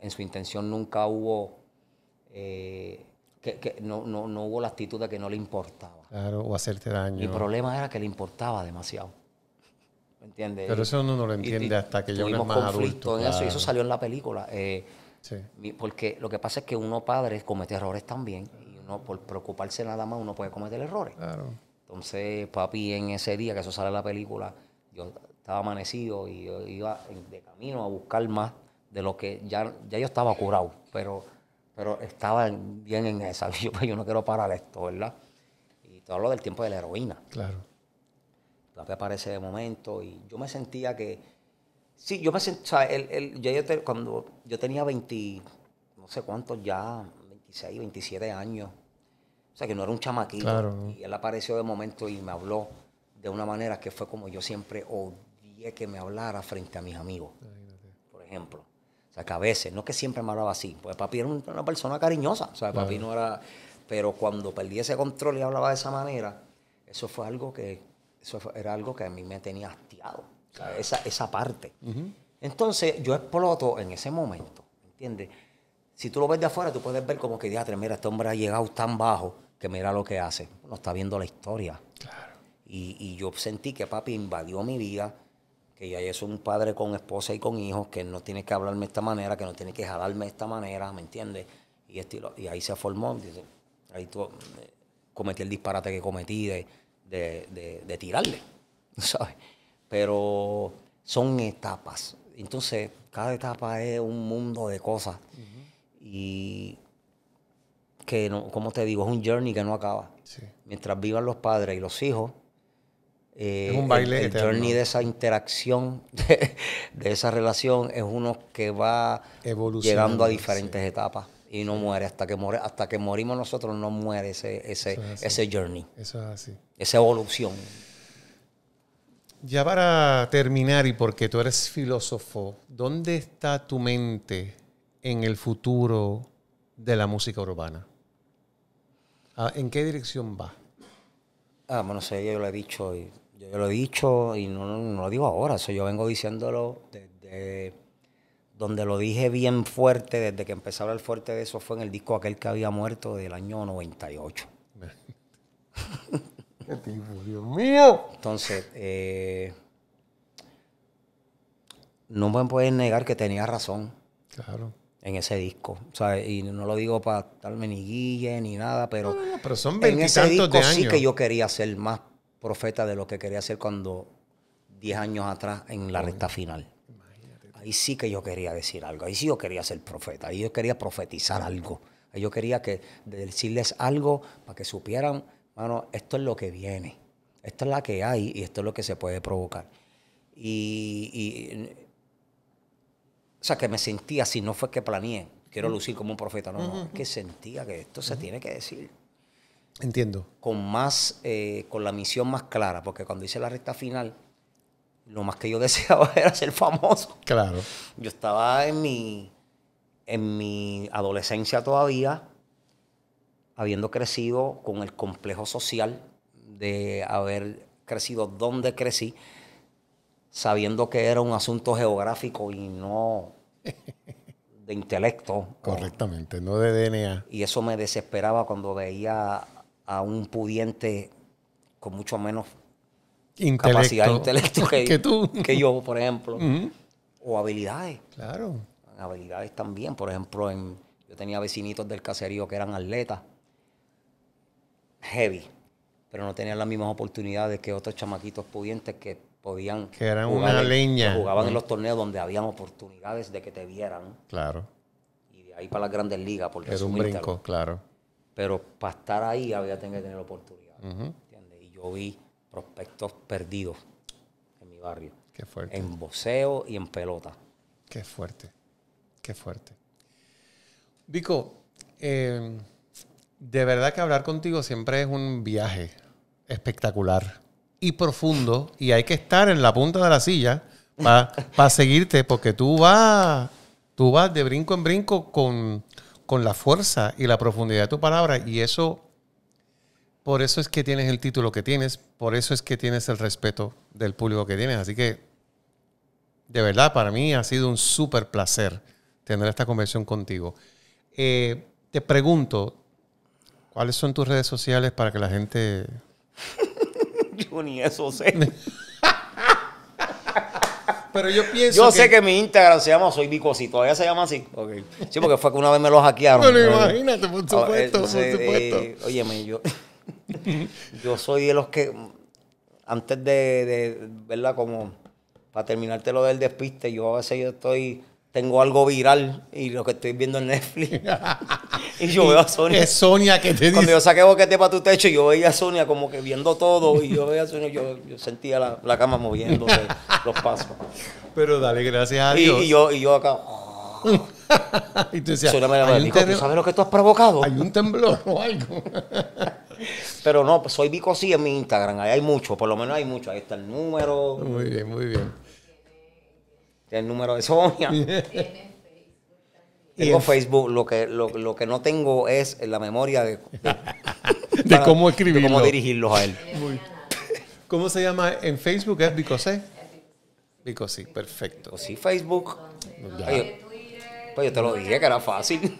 en, su intención nunca hubo, eh, que, no, no, hubo la actitud de que no le importaba. Claro, o hacerte daño. El problema era que le importaba demasiado. ¿Me entiendes? Pero eso uno no lo entiende hasta que yo más conflicto en eso, y eso salió en la película. Eh, sí. Porque lo que pasa es que uno padre comete errores también, y uno por preocuparse nada más uno puede cometer errores. Claro. Entonces, papi, en ese día que eso sale en la película, yo estaba amanecido y yo iba de camino a buscar más de lo que ya, ya yo estaba curado, pero, pero estaba bien en esa. [laughs] Yo, no quiero parar esto, ¿verdad? Y todo lo del tiempo de la heroína. Claro. que aparece de momento y yo me sentía que. Sí, yo me sentía. El, el, yo, cuando yo tenía 20, no sé cuántos ya, 26, 27 años. O sea, que no era un chamaquito. Y él apareció de momento y me habló de una manera que fue como yo siempre que me hablara frente a mis amigos, por ejemplo. O sea, que a veces, no que siempre me hablaba así, pues papi era una persona cariñosa, o sea, papi no era... Pero cuando perdí ese control y hablaba de esa manera, eso fue algo que, eso era algo que a mí me tenía hastiado, esa, parte. Entonces yo exploto en ese momento, ¿entiendes? Si tú lo ves de afuera, tú puedes ver como que, diatre, mira, este hombre ha llegado tan bajo que mira lo que hace. No está viendo la historia. Y, y, yo sentí que papi invadió mi vida, que ya es un padre con esposa y con hijos, que no tiene que hablarme de esta manera, que no tiene que jalarme de esta manera, ¿me entiendes? Y, y ahí se formó, ahí tú, eh, cometí el disparate que cometí de, tirarle, [laughs] ¿sabes? Pero son etapas. Entonces, cada etapa es un mundo de cosas. Y que, no, como te digo, es un journey que no acaba. Mientras vivan los padres y los hijos, eh, es un baile el, journey de esa interacción, [laughs] de, esa relación, es uno que va llegando a diferentes etapas y no muere. Hasta que, hasta que morimos nosotros no muere ese, ese, ese journey. Esa evolución. Ya para terminar, y porque tú eres filósofo, ¿dónde está tu mente en el futuro de la música urbana? Ah, ¿En qué dirección va? Ah, bueno, sé, yo lo he dicho y yo, lo he dicho y no, lo digo ahora, eso yo vengo diciéndolo desde donde lo dije bien fuerte, desde que empecé a hablar fuerte de eso, fue en el disco aquel que había muerto del año 98. [laughs] ¿Qué tipo, Dios mío! Entonces, eh, no me pueden negar que tenía razón. en ese disco. Y no lo digo para darme ni guille ni nada, pero, en ese disco sí que yo quería ser más profeta de lo que quería hacer cuando 10 años atrás en la recta final. Ahí sí que yo quería decir algo, ahí sí yo quería ser profeta, ahí yo quería profetizar algo, ahí yo quería que decirles algo para que supieran, bueno, esto es lo que viene, esto es la que hay y esto es lo que se puede provocar. Y, o sea, que me sentía, si no fue que planeé, quiero lucir como un profeta, no, no, es que sentía que esto se tiene que decir. Entiendo. Con más, eh, con la misión más clara, porque cuando hice la recta final, lo más que yo [laughs] deseaba era ser famoso. Claro. Yo estaba en mi, en mi adolescencia todavía, habiendo crecido con el complejo social de haber crecido donde crecí, sabiendo que era un asunto geográfico y no [laughs] de intelecto. Correctamente, no de DNA. Y eso me desesperaba cuando veía a un pudiente con mucho menos capacidad de [laughs] que, tú. que yo, por ejemplo. O habilidades. Claro. Habilidades también. Por ejemplo, en, yo tenía vecinitos del caserío que eran atletas. Heavy. Pero no tenían las mismas oportunidades que otros chamaquitos pudientes que podían. Que eran una leña. jugaban en los torneos donde habían oportunidades de que te vieran. Claro. Y de ahí para las grandes ligas. Porque Era un brinco, claro pero para estar ahí había que tener oportunidad. Y yo vi prospectos perdidos en mi barrio. Qué fuerte. En boceo y en pelota. Qué fuerte. Qué fuerte. Vico, em, de verdad que hablar contigo siempre es un viaje espectacular y profundo y hay que estar en la punta de la silla para seguirte porque tú vas, tú vas de brinco en brinco con, con la fuerza y la profundidad de tu palabra. Y eso, por eso es que tienes el título que tienes, por eso es que tienes el respeto del público que tienes. Así que, de verdad, para mí ha sido un súper placer tener esta conversación contigo. Eh, te pregunto, ¿cuáles son tus redes sociales para que la gente... [laughs] Yo ni eso sé. [laughs] Pero yo pienso. Yo sé que... mi Instagram se llama Soy Vico Todavía se llama así. Okay. Sí, porque fue que una vez me lo hackearon. Bueno, imagínate, por supuesto, por eh, supuesto. óyeme, yo, [laughs] yo soy de los que. Antes de, de ¿verdad? Como para terminarte lo del despiste, yo a veces yo estoy tengo algo viral y lo que estoy viendo en Netflix. [laughs] y yo veo a Sonia. Es Sonia que te dice. Cuando yo saqué boquete para tu techo, yo veía a Sonia como que viendo todo y yo veía a Sonia, yo, yo sentía la, la cama moviéndose, [laughs] los pasos. Pero dale gracias a Dios. Y, yo, y yo acá. [laughs] y tú decías, sabes lo que tú has provocado? Hay un temblor o algo. Pero no, pues, soy Vico sí en mi Instagram, ahí hay mucho, por lo menos hay mucho, ahí está el número. Muy bien, muy bien el número de Sonia. [laughs] Tengo Facebook, lo que, lo, lo, que no tengo es la memoria de, [laughs] cómo escribirlo. cómo dirigirlos a él. ¿Cómo se llama en Facebook? ¿Es bico C perfecto. Sí, Facebook. Ya. pues yo te lo dije que era fácil.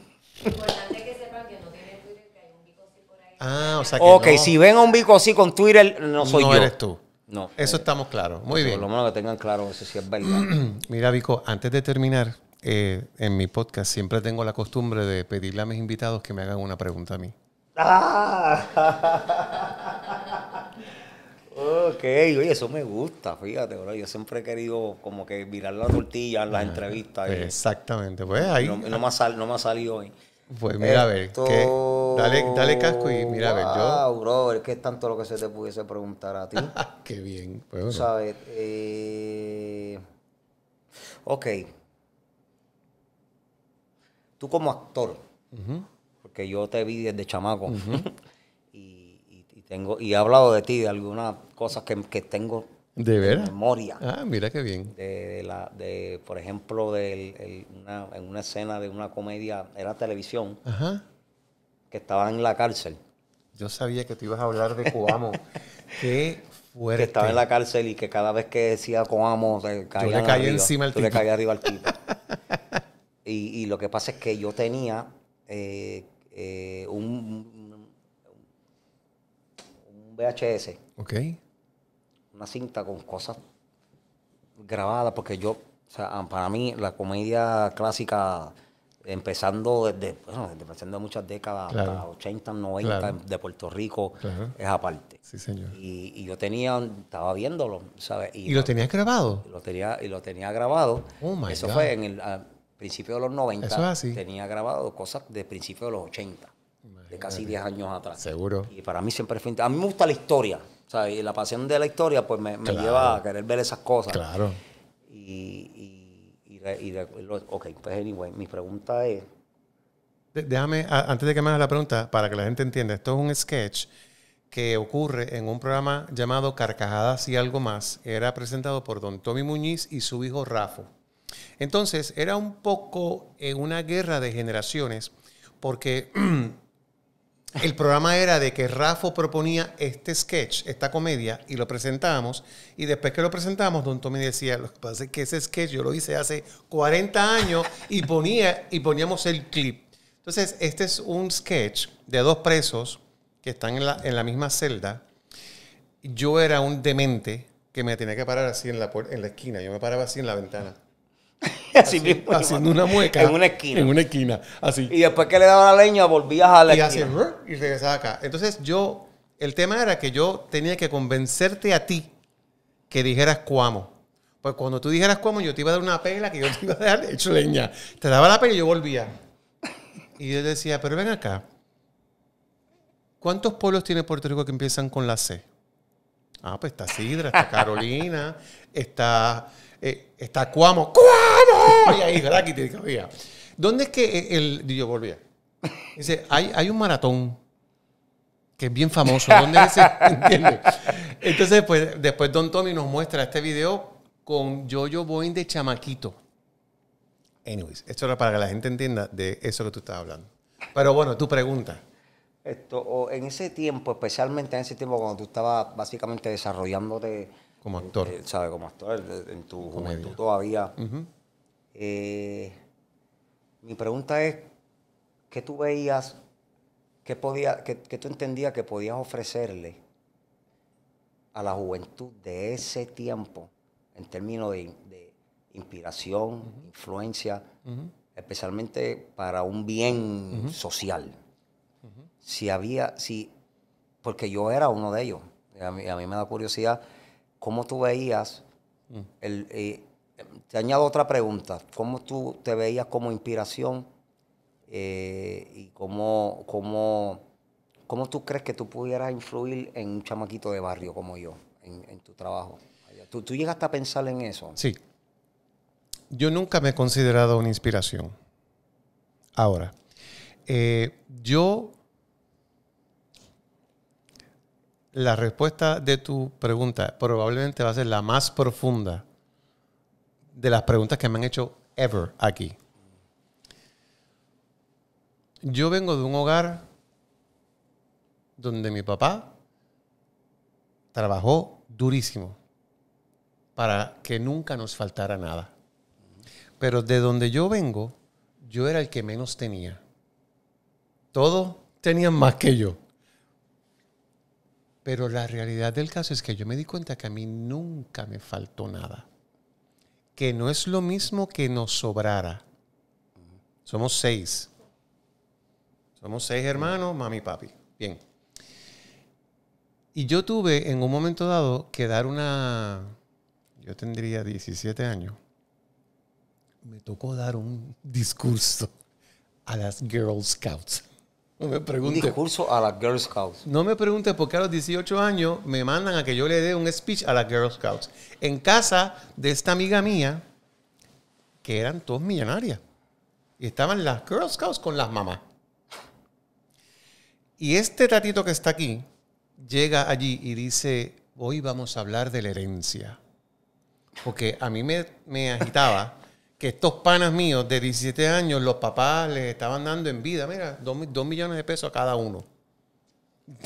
Ah, o sea que Ok, si ven a un Bicosi con Twitter, no soy yo. No eres tú. No. Eso estamos claros. Muy bien. Por lo menos que tengan claro eso si es verdad. [clears throat] Mira, Vico, antes de terminar, eh, en mi podcast siempre tengo la costumbre de pedirle a mis invitados que me hagan una pregunta a mí. ¡Ah! [laughs] ok, oye, eso me gusta, fíjate, bro. Yo siempre he querido como que mirar la tortilla las entrevistas. Exactamente, pues ahí. no, me no me ha salido hoy. Pues mira, a ver, dale, casco y mira, a ver, yo... Ah, bro, es que es tanto lo que se te pudiese preguntar a ti. [laughs] Qué bien. Pues, bueno. ¿Sabes? Eh... Ok. Tú como actor, porque yo te vi desde chamaco, [laughs] y, tengo, y he hablado de ti, de algunas cosas que, que tengo ¿De veras? memoria. Ah, mira qué bien. De, la, de, por ejemplo, de una, en una escena de una comedia, era televisión, que estaba en la cárcel. Yo sabía que tú ibas a hablar de Coamo. [laughs] qué fuerte. Que estaba en la cárcel y que cada vez que decía Coamo, le caía encima al le arriba al [laughs] tipo. y, lo que pasa es que yo tenía eh, eh, un, un, un VHS. Ok una cinta con cosas grabadas, porque yo, o sea, para mí la comedia clásica, empezando desde, bueno, desde muchas décadas, hasta 80, 90 de Puerto Rico, es aparte. Sí, señor. Y, yo tenía, estaba viéndolo, ¿sabes? ¿Y, lo tenías grabado? Y lo tenía, y lo tenía grabado. Oh, Eso fue en el principio de los 90. Eso es así. Tenía grabado cosas de principio de los 80 de casi 10 años atrás. Seguro. Y para mí siempre fue... A mí me gusta la historia sea, y la pasión de la historia pues me, lleva a querer ver esas cosas. Claro. Y, pues anyway, mi pregunta es... Déjame, antes de que me hagas la pregunta, para que la gente entienda, esto es un sketch que ocurre en un programa llamado Carcajadas y algo más. Era presentado por don Tommy Muñiz y su hijo Rafa. Entonces, era un poco en una guerra de generaciones, porque [clears throat] el programa era de que Rafa proponía este sketch, esta comedia, y lo presentábamos. Y después que lo presentamos, Don Tommy decía, lo que pasa es que ese sketch yo lo hice hace 40 años y, ponía, y poníamos el clip. Entonces, este es un sketch de dos presos que están en la, en la misma celda. Yo era un demente que me tenía que parar así en la, en la esquina. Yo me paraba así en la ventana. [laughs] así, mismo. Haciendo una mueca. En una esquina. En una esquina, así. Y después que le daba la leña, volvías a la y esquina. y regresaba acá. Entonces yo, el tema era que yo tenía que convencerte a ti que dijeras cuamo. Pues cuando tú dijeras cuamo, yo te iba a dar una pela que yo te iba a dar hecho leña. Te daba la pela y yo volvía. Y yo decía, pero ven acá. ¿Cuántos pueblos tiene Puerto Rico que empiezan con la C? Ah, pues está Sidra, está Carolina, [laughs] está eh, está Cuamo, ¡Cuamo! Y ahí, ¿verdad? que te decía ¿Dónde es que eh, el. yo volvía. Dice, hay, hay un maratón que es bien famoso. ¿Dónde es ese? [laughs] ¿Entiendes? Entonces, pues, después Don Tommy nos muestra este video con Jojo Boeing de chamaquito. Anyways, esto era para que la gente entienda de eso que tú estabas hablando. Pero bueno, tu pregunta. Esto, en ese tiempo, especialmente en ese tiempo cuando tú estabas básicamente desarrollando de como actor. sabe Como actor, en tu juventud todavía. Eh, mi pregunta es, ¿qué tú veías, qué, podía, qué, tú entendías que podías ofrecerle a la juventud de ese tiempo en términos de, inspiración, influencia, especialmente para un bien social. Si había, si, porque yo era uno de ellos. A a mí me da curiosidad ¿Cómo tú veías? Mm. Eh, te añado otra pregunta. ¿Cómo tú te veías como inspiración? Eh, ¿Y cómo, cómo, cómo, tú crees que tú pudieras influir en un chamaquito de barrio como yo, en, tu trabajo? ¿Tú, ¿Tú llegaste a pensar en eso? Sí. Yo nunca me he considerado una inspiración. Ahora, eh, yo La respuesta de tu pregunta probablemente va a ser la más profunda de las preguntas que me han hecho ever aquí. Yo vengo de un hogar donde mi papá trabajó durísimo para que nunca nos faltara nada. Pero de donde yo vengo, yo era el que menos tenía. Todos tenían más que yo. Pero la realidad del caso es que yo me di cuenta que a mí nunca me faltó nada. Que no es lo mismo que nos sobrara. Somos seis. Somos seis hermanos, mami y papi. Bien. Y yo tuve en un momento dado que dar una... Yo tendría 17 años. Me tocó dar un discurso a las Girl Scouts. No me pregunte. Un discurso a las Girl Scouts. No me preguntes por qué a los 18 años me mandan a que yo le dé un speech a las Girl Scouts. En casa de esta amiga mía, que eran todos millonarias. Y estaban las Girl Scouts con las mamás. Y este tatito que está aquí llega allí y dice, hoy vamos a hablar de la herencia. Porque a mí me, me agitaba que estos panas míos de 17 años, los papás les estaban dando en vida, mira, 2 millones de pesos a cada uno. [laughs]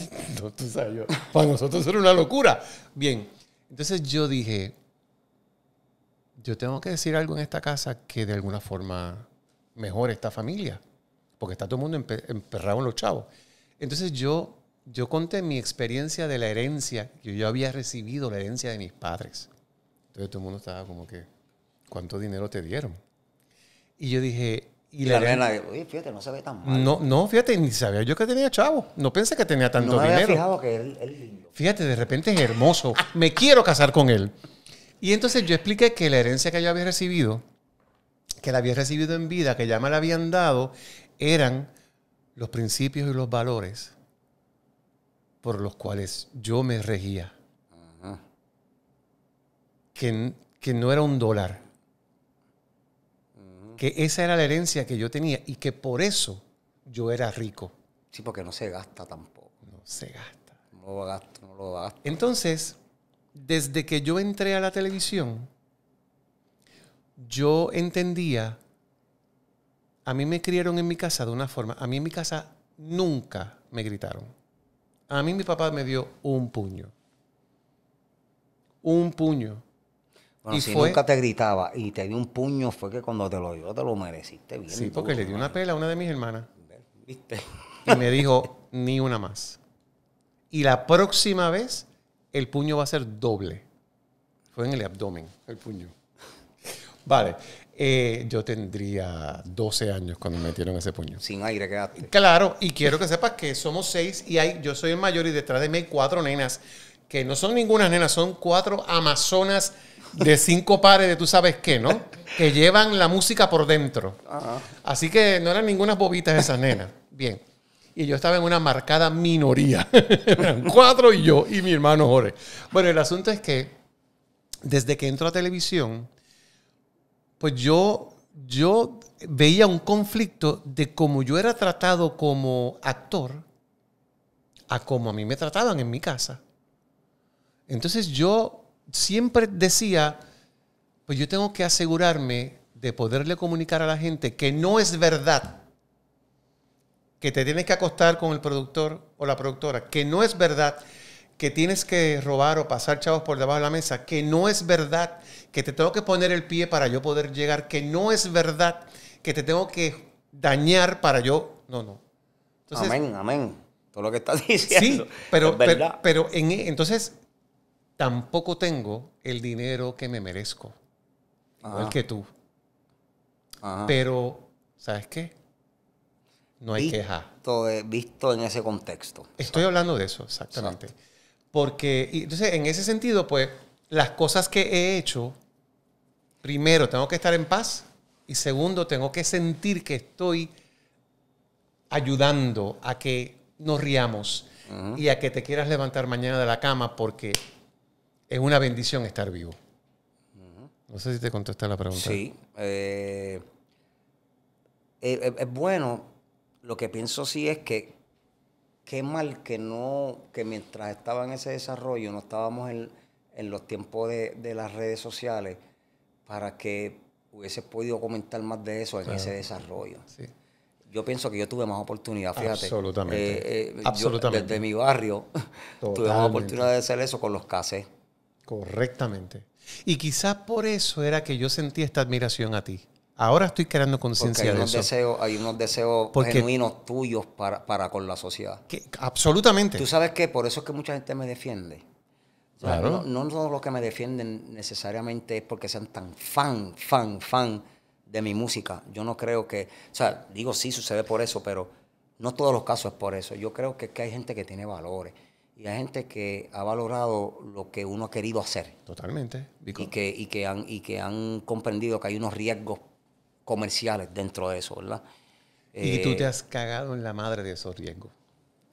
tú sabes, para nosotros era una locura. Bien, entonces yo dije, yo tengo que decir algo en esta casa que de alguna forma mejore esta familia, porque está todo el mundo emperrado en los chavos. Entonces yo, yo conté mi experiencia de la herencia, que yo había recibido la herencia de mis padres. Entonces todo el mundo estaba como que... ¿cuánto dinero te dieron? Y yo dije... Y, la nena, oye, fíjate, no se ve tan mal. No, fíjate, ni sabía yo que tenía chavo. No pensé que tenía tanto dinero. Fíjate, de repente es hermoso. me quiero casar con él. Y entonces yo expliqué que la herencia que yo había recibido, que la había recibido en vida, que ya me la habían dado, eran los principios y los valores por los cuales yo me regía. Que, que, no era un dólar, que esa era la herencia que yo tenía y que por eso yo era rico. Sí, porque no se gasta tampoco. No se gasta. No lo gasto, no lo gasto. Entonces, desde que yo entré a la televisión, yo entendía, a mí me criaron en mi casa de una forma, a mí en mi casa nunca me gritaron. A mí mi papá me dio un puño. Un puño y nunca te gritaba y te dio un puño, fue que cuando te lo dio te lo mereciste bien. Sí, porque le di una pela a una de mis hermanas. ¿Viste? Y me dijo, ni una más. Y la próxima vez, el puño va a ser doble. Fue en el abdomen, el puño. Vale. Eh, yo tendría 12 años cuando me metieron ese puño. Sin aire quedaste. Claro, y quiero que sepas que somos seis y hay, yo soy el mayor y detrás de mí hay cuatro nenas, que no son ninguna nena, son cuatro amazonas de cinco pares de tú sabes qué, ¿no? Que llevan la música por dentro. Así que no eran ninguna bobitas esas nenas. Bien. Y yo estaba en una marcada minoría. [laughs] cuatro y yo y mi hermano Jorge. Bueno, el asunto es que desde que entro a televisión, pues yo, yo veía un conflicto de cómo yo era tratado como actor a cómo a mí me trataban en mi casa. Entonces yo siempre decía, pues yo tengo que asegurarme de poderle comunicar a la gente que no es verdad que te tienes que acostar con el productor o la productora, que no es verdad que tienes que robar o pasar chavos por debajo de la mesa, que no es verdad que te tengo que poner el pie para yo poder llegar, que no es verdad que te tengo que dañar para yo. No, no. amén, amén. Todo lo que estás [laughs] diciendo. Sí, pero, pero, en, e, entonces tampoco tengo el dinero que me merezco, igual que tú. Pero, ¿sabes qué? No hay visto, queja. Eh, visto en ese contexto. Estoy hablando de eso, exactamente. Porque, entonces, en ese sentido, pues, las cosas que he hecho, primero, tengo que estar en paz y segundo, tengo que sentir que estoy ayudando a que nos riamos y a que te quieras levantar mañana de la cama porque es una bendición estar vivo. No sé si te contesté la pregunta. Sí. es, eh, eh, eh, bueno. Lo que pienso sí es que qué mal que no, que mientras estaba en ese desarrollo, no estábamos en, los tiempos de, las redes sociales para que hubiese podido comentar más de eso en ese desarrollo. Yo pienso que yo tuve más oportunidad, fíjate. Absolutamente. desde mi barrio [laughs] tuve más oportunidad de hacer eso con los casés Correctamente. Y quizás por eso era que yo sentí esta admiración a ti. Ahora estoy creando conciencia de eso. Deseos, hay unos deseos Porque genuinos tuyos para, con la sociedad. Que, absolutamente. Tú sabes que por eso es que mucha gente me defiende. No, no todos los que me defienden necesariamente es porque sean tan fan, fan, fan de mi música. Yo no creo que, o sea, digo sí sucede por eso, pero no todos los casos es por eso. Yo creo que, que hay gente que tiene valores y hay gente que ha valorado lo que uno ha querido hacer. Totalmente. Y que, y, que han, comprendido que hay unos riesgos comerciales dentro de eso, ¿verdad? Y tú eh, te has cagado en la madre de esos riesgos.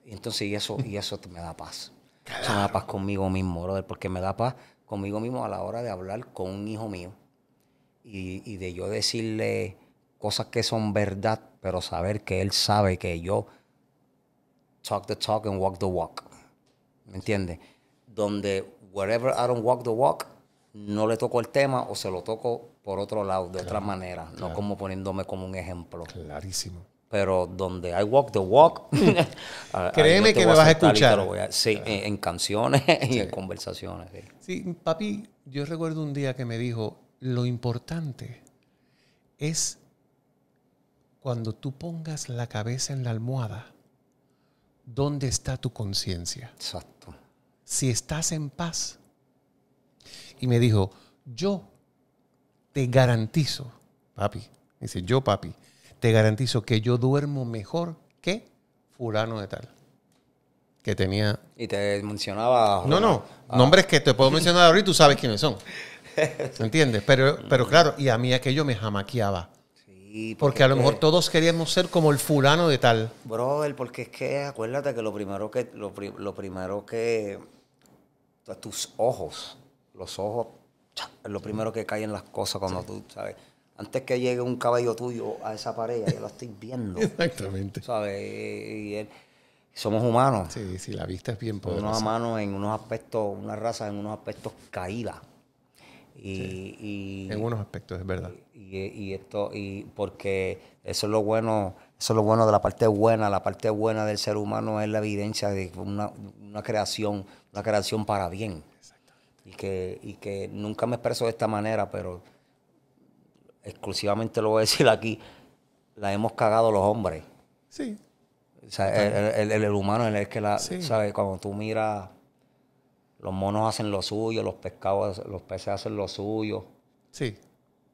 Entonces, y eso, y eso me da paz. [laughs] Eso me da paz conmigo mismo, brother, porque me da paz conmigo mismo a la hora de hablar con un hijo mío y, y de yo decirle cosas que son verdad, pero saber que él sabe que yo talk the talk and walk the walk. ¿me entiendes? Donde wherever I don't walk the walk, no le toco el tema o se lo toco por otro lado, de otra manera, no como poniéndome como un ejemplo. Clarísimo. Pero donde I walk the walk, [laughs] [laughs] créeme que me vas a escuchar. [laughs] sí, en, canciones y en conversaciones. sí, papi, yo recuerdo un día que me dijo, lo importante es cuando tú pongas la cabeza en la almohada, ¿dónde está tu conciencia? Exacto. Si estás en paz. Y me dijo, yo te garantizo, papi, dice, yo papi, te garantizo que yo duermo mejor que fulano de tal. Que tenía... Y te mencionaba... No, no, ah. nombres que te puedo mencionar ahorita, tú sabes quiénes son. [laughs] ¿Entiendes? Pero, pero claro, y a mí aquello me jamaqueaba porque, a lo mejor todos queríamos ser como el fulano de tal. Brother, porque es que acuérdate que lo primero que, lo, primero que, tus ojos, los ojos, es lo primero que caen las cosas cuando tú, ¿sabes? Antes que llegue un caballo tuyo a esa pareja ya lo estoy viendo. [laughs] Exactamente. ¿Sabes? somos humanos. Sí, sí, la vista es bien poderosa. Somos humanos en unos aspectos, una raza en unos aspectos caída. Y, en unos aspectos, es verdad y, esto, y porque eso es lo bueno, eso es lo bueno de la parte buena, la parte buena del ser humano es la evidencia de una, creación, una creación para bien. Y que, y que nunca me expreso de esta manera, pero exclusivamente lo voy a decir aquí, la hemos cagado los hombres. Sí. O sea, el, el, humano es el que la... ¿Sabes? Cuando tú miras, los monos hacen lo suyo, los pescados, los peces hacen lo suyo. Sí.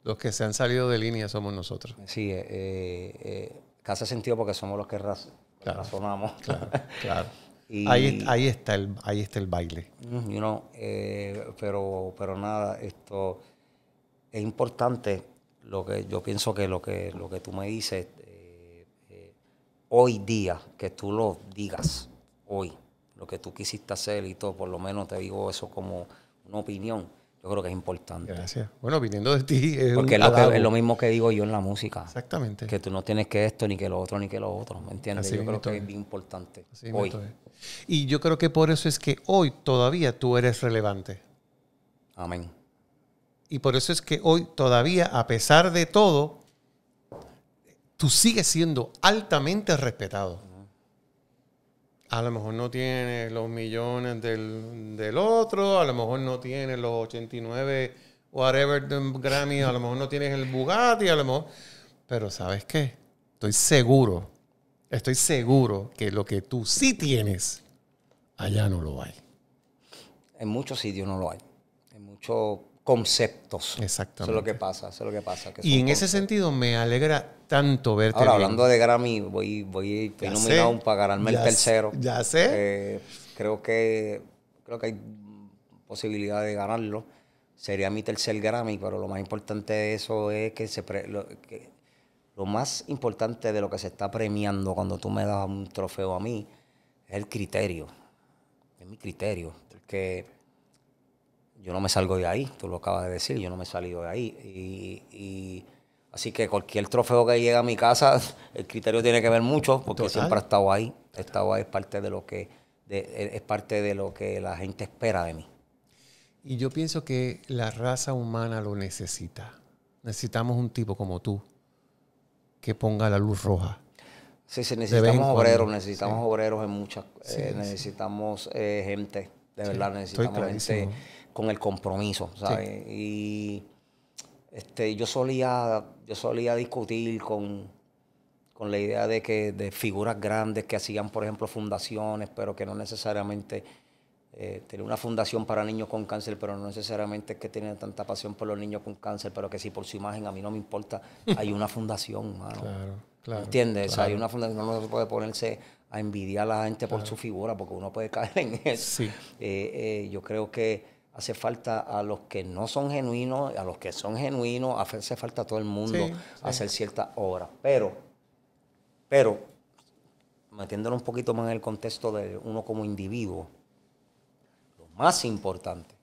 Los que se han salido de línea somos nosotros. Sí, eh, eh, eh sentido porque somos los que razonamos. Claro, claro. [laughs] ahí, está el, ahí está el baile. Eh, pero, pero nada, esto es importante. Lo que yo pienso que lo que, lo que tú me dices hoy día, que tú lo digas hoy, lo que tú quisiste hacer y todo, por lo menos te digo eso como una opinión yo creo que es importante. Gracias. Bueno, viniendo de ti. Es Porque es lo, mismo que digo yo en la música. Exactamente. Que tú no tienes que esto, ni que lo otro, ni que lo otro. ¿Me entiendes? yo creo que es bien importante. hoy. Y yo creo que por eso es que hoy todavía tú eres relevante. Amén. Y por eso es que hoy todavía, a pesar de todo, tú sigues siendo altamente respetado a lo mejor no tienes los millones del, otro, a lo mejor no tienes los 89 whatever Grammy, a lo mejor no tienes el Bugatti, a lo mejor. Pero ¿sabes qué? Estoy seguro, estoy seguro que lo que tú sí tienes, allá no lo hay. En muchos sitios no lo hay. En muchos conceptos. Exactamente. Eso es lo que pasa, lo que pasa. y en ese sentido me alegra tanto verte. Ahora, hablando de Grammy, voy, voy, estoy nominado para ganarme el tercero. Ya sé. Eh, creo que creo que hay posibilidad de ganarlo. Sería mi tercer Grammy, pero lo más importante de eso es que se lo, más importante de lo que se está premiando cuando tú me das un trofeo a mí es el criterio. Es mi criterio. que yo no me salgo de ahí, tú lo acabas de decir, yo no me he salido de ahí. Y, así que cualquier trofeo que llegue a mi casa, [laughs] el criterio tiene que ver mucho, porque siempre he estado ahí. He estado ahí, es parte de lo que, e, es parte de lo que la gente espera de mí. Y yo pienso que la raza humana lo necesita. Necesitamos un tipo como tú que ponga la luz roja. Sí, sí, necesitamos obreros, necesitamos obreros en muchas, eh, eh, necesitamos gente, de verdad, necesitamos gente con el compromiso, ¿sabes? Y este, yo solía, yo solía discutir con, con la idea de que de figuras grandes que hacían, por ejemplo, fundaciones, pero que no necesariamente eh, una fundación para niños con cáncer, pero no necesariamente que tienen tanta pasión por los niños con cáncer, pero que si por su imagen a mí no me importa, [laughs] hay una fundación, mano. Claro, claro. ¿Entiendes? hay una fundación, no se puede ponerse a envidiar a la gente por su figura, porque uno puede [laughs] caer en eso. Sí. Eh, eh, yo creo que hace falta a los que no son genuinos, a los que son genuinos, hace falta a todo el mundo hacer ciertas obras. Pero, pero, metiéndolo un poquito más en el contexto de uno como individuo, lo más importante,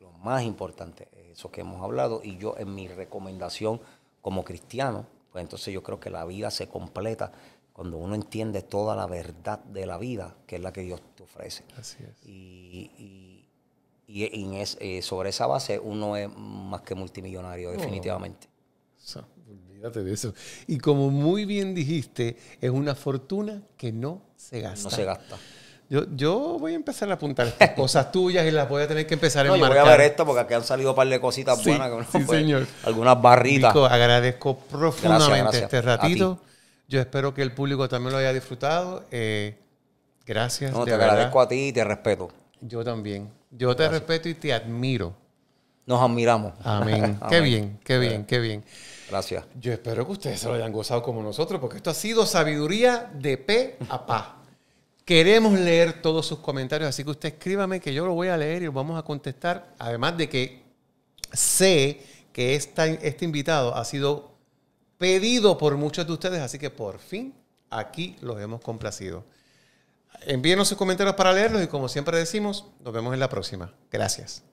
lo más importante, eso que hemos hablado, y yo en mi recomendación como cristiano, pues entonces yo creo que la vida se completa cuando uno entiende toda la verdad de la vida, que es la que Dios te ofrece. Así es. y y, es, eh, sobre esa base uno es más que multimillonario, oh. definitivamente. olvídate de eso. Y como muy bien dijiste, es una fortuna que no se gasta. No se gasta. Yo, voy a empezar a apuntar estas [laughs] cosas tuyas y las voy a tener que empezar a no, voy a ver esto porque aquí han salido un par de cositas buenas. sí, señor. Algunas barritas. agradezco profundamente este ratito. Yo espero que el público también lo haya disfrutado. Eh, gracias. No, te agradezco a ti y te respeto. Yo también. Yo te respeto y te admiro. Nos admiramos. Amén. [laughs] Qué bien, qué bien, qué bien. Gracias. Yo espero que ustedes se lo hayan gozado como nosotros, porque esto ha sido sabiduría de P a pa. Queremos leer todos sus comentarios, así que usted escríbame que yo lo voy a leer y lo vamos a contestar. Además de que sé que este invitado ha sido pedido por muchos de ustedes, así que por fin aquí los hemos complacido. Envíenos sus comentarios para leerlos y como siempre decimos, nos vemos en la próxima. Gracias.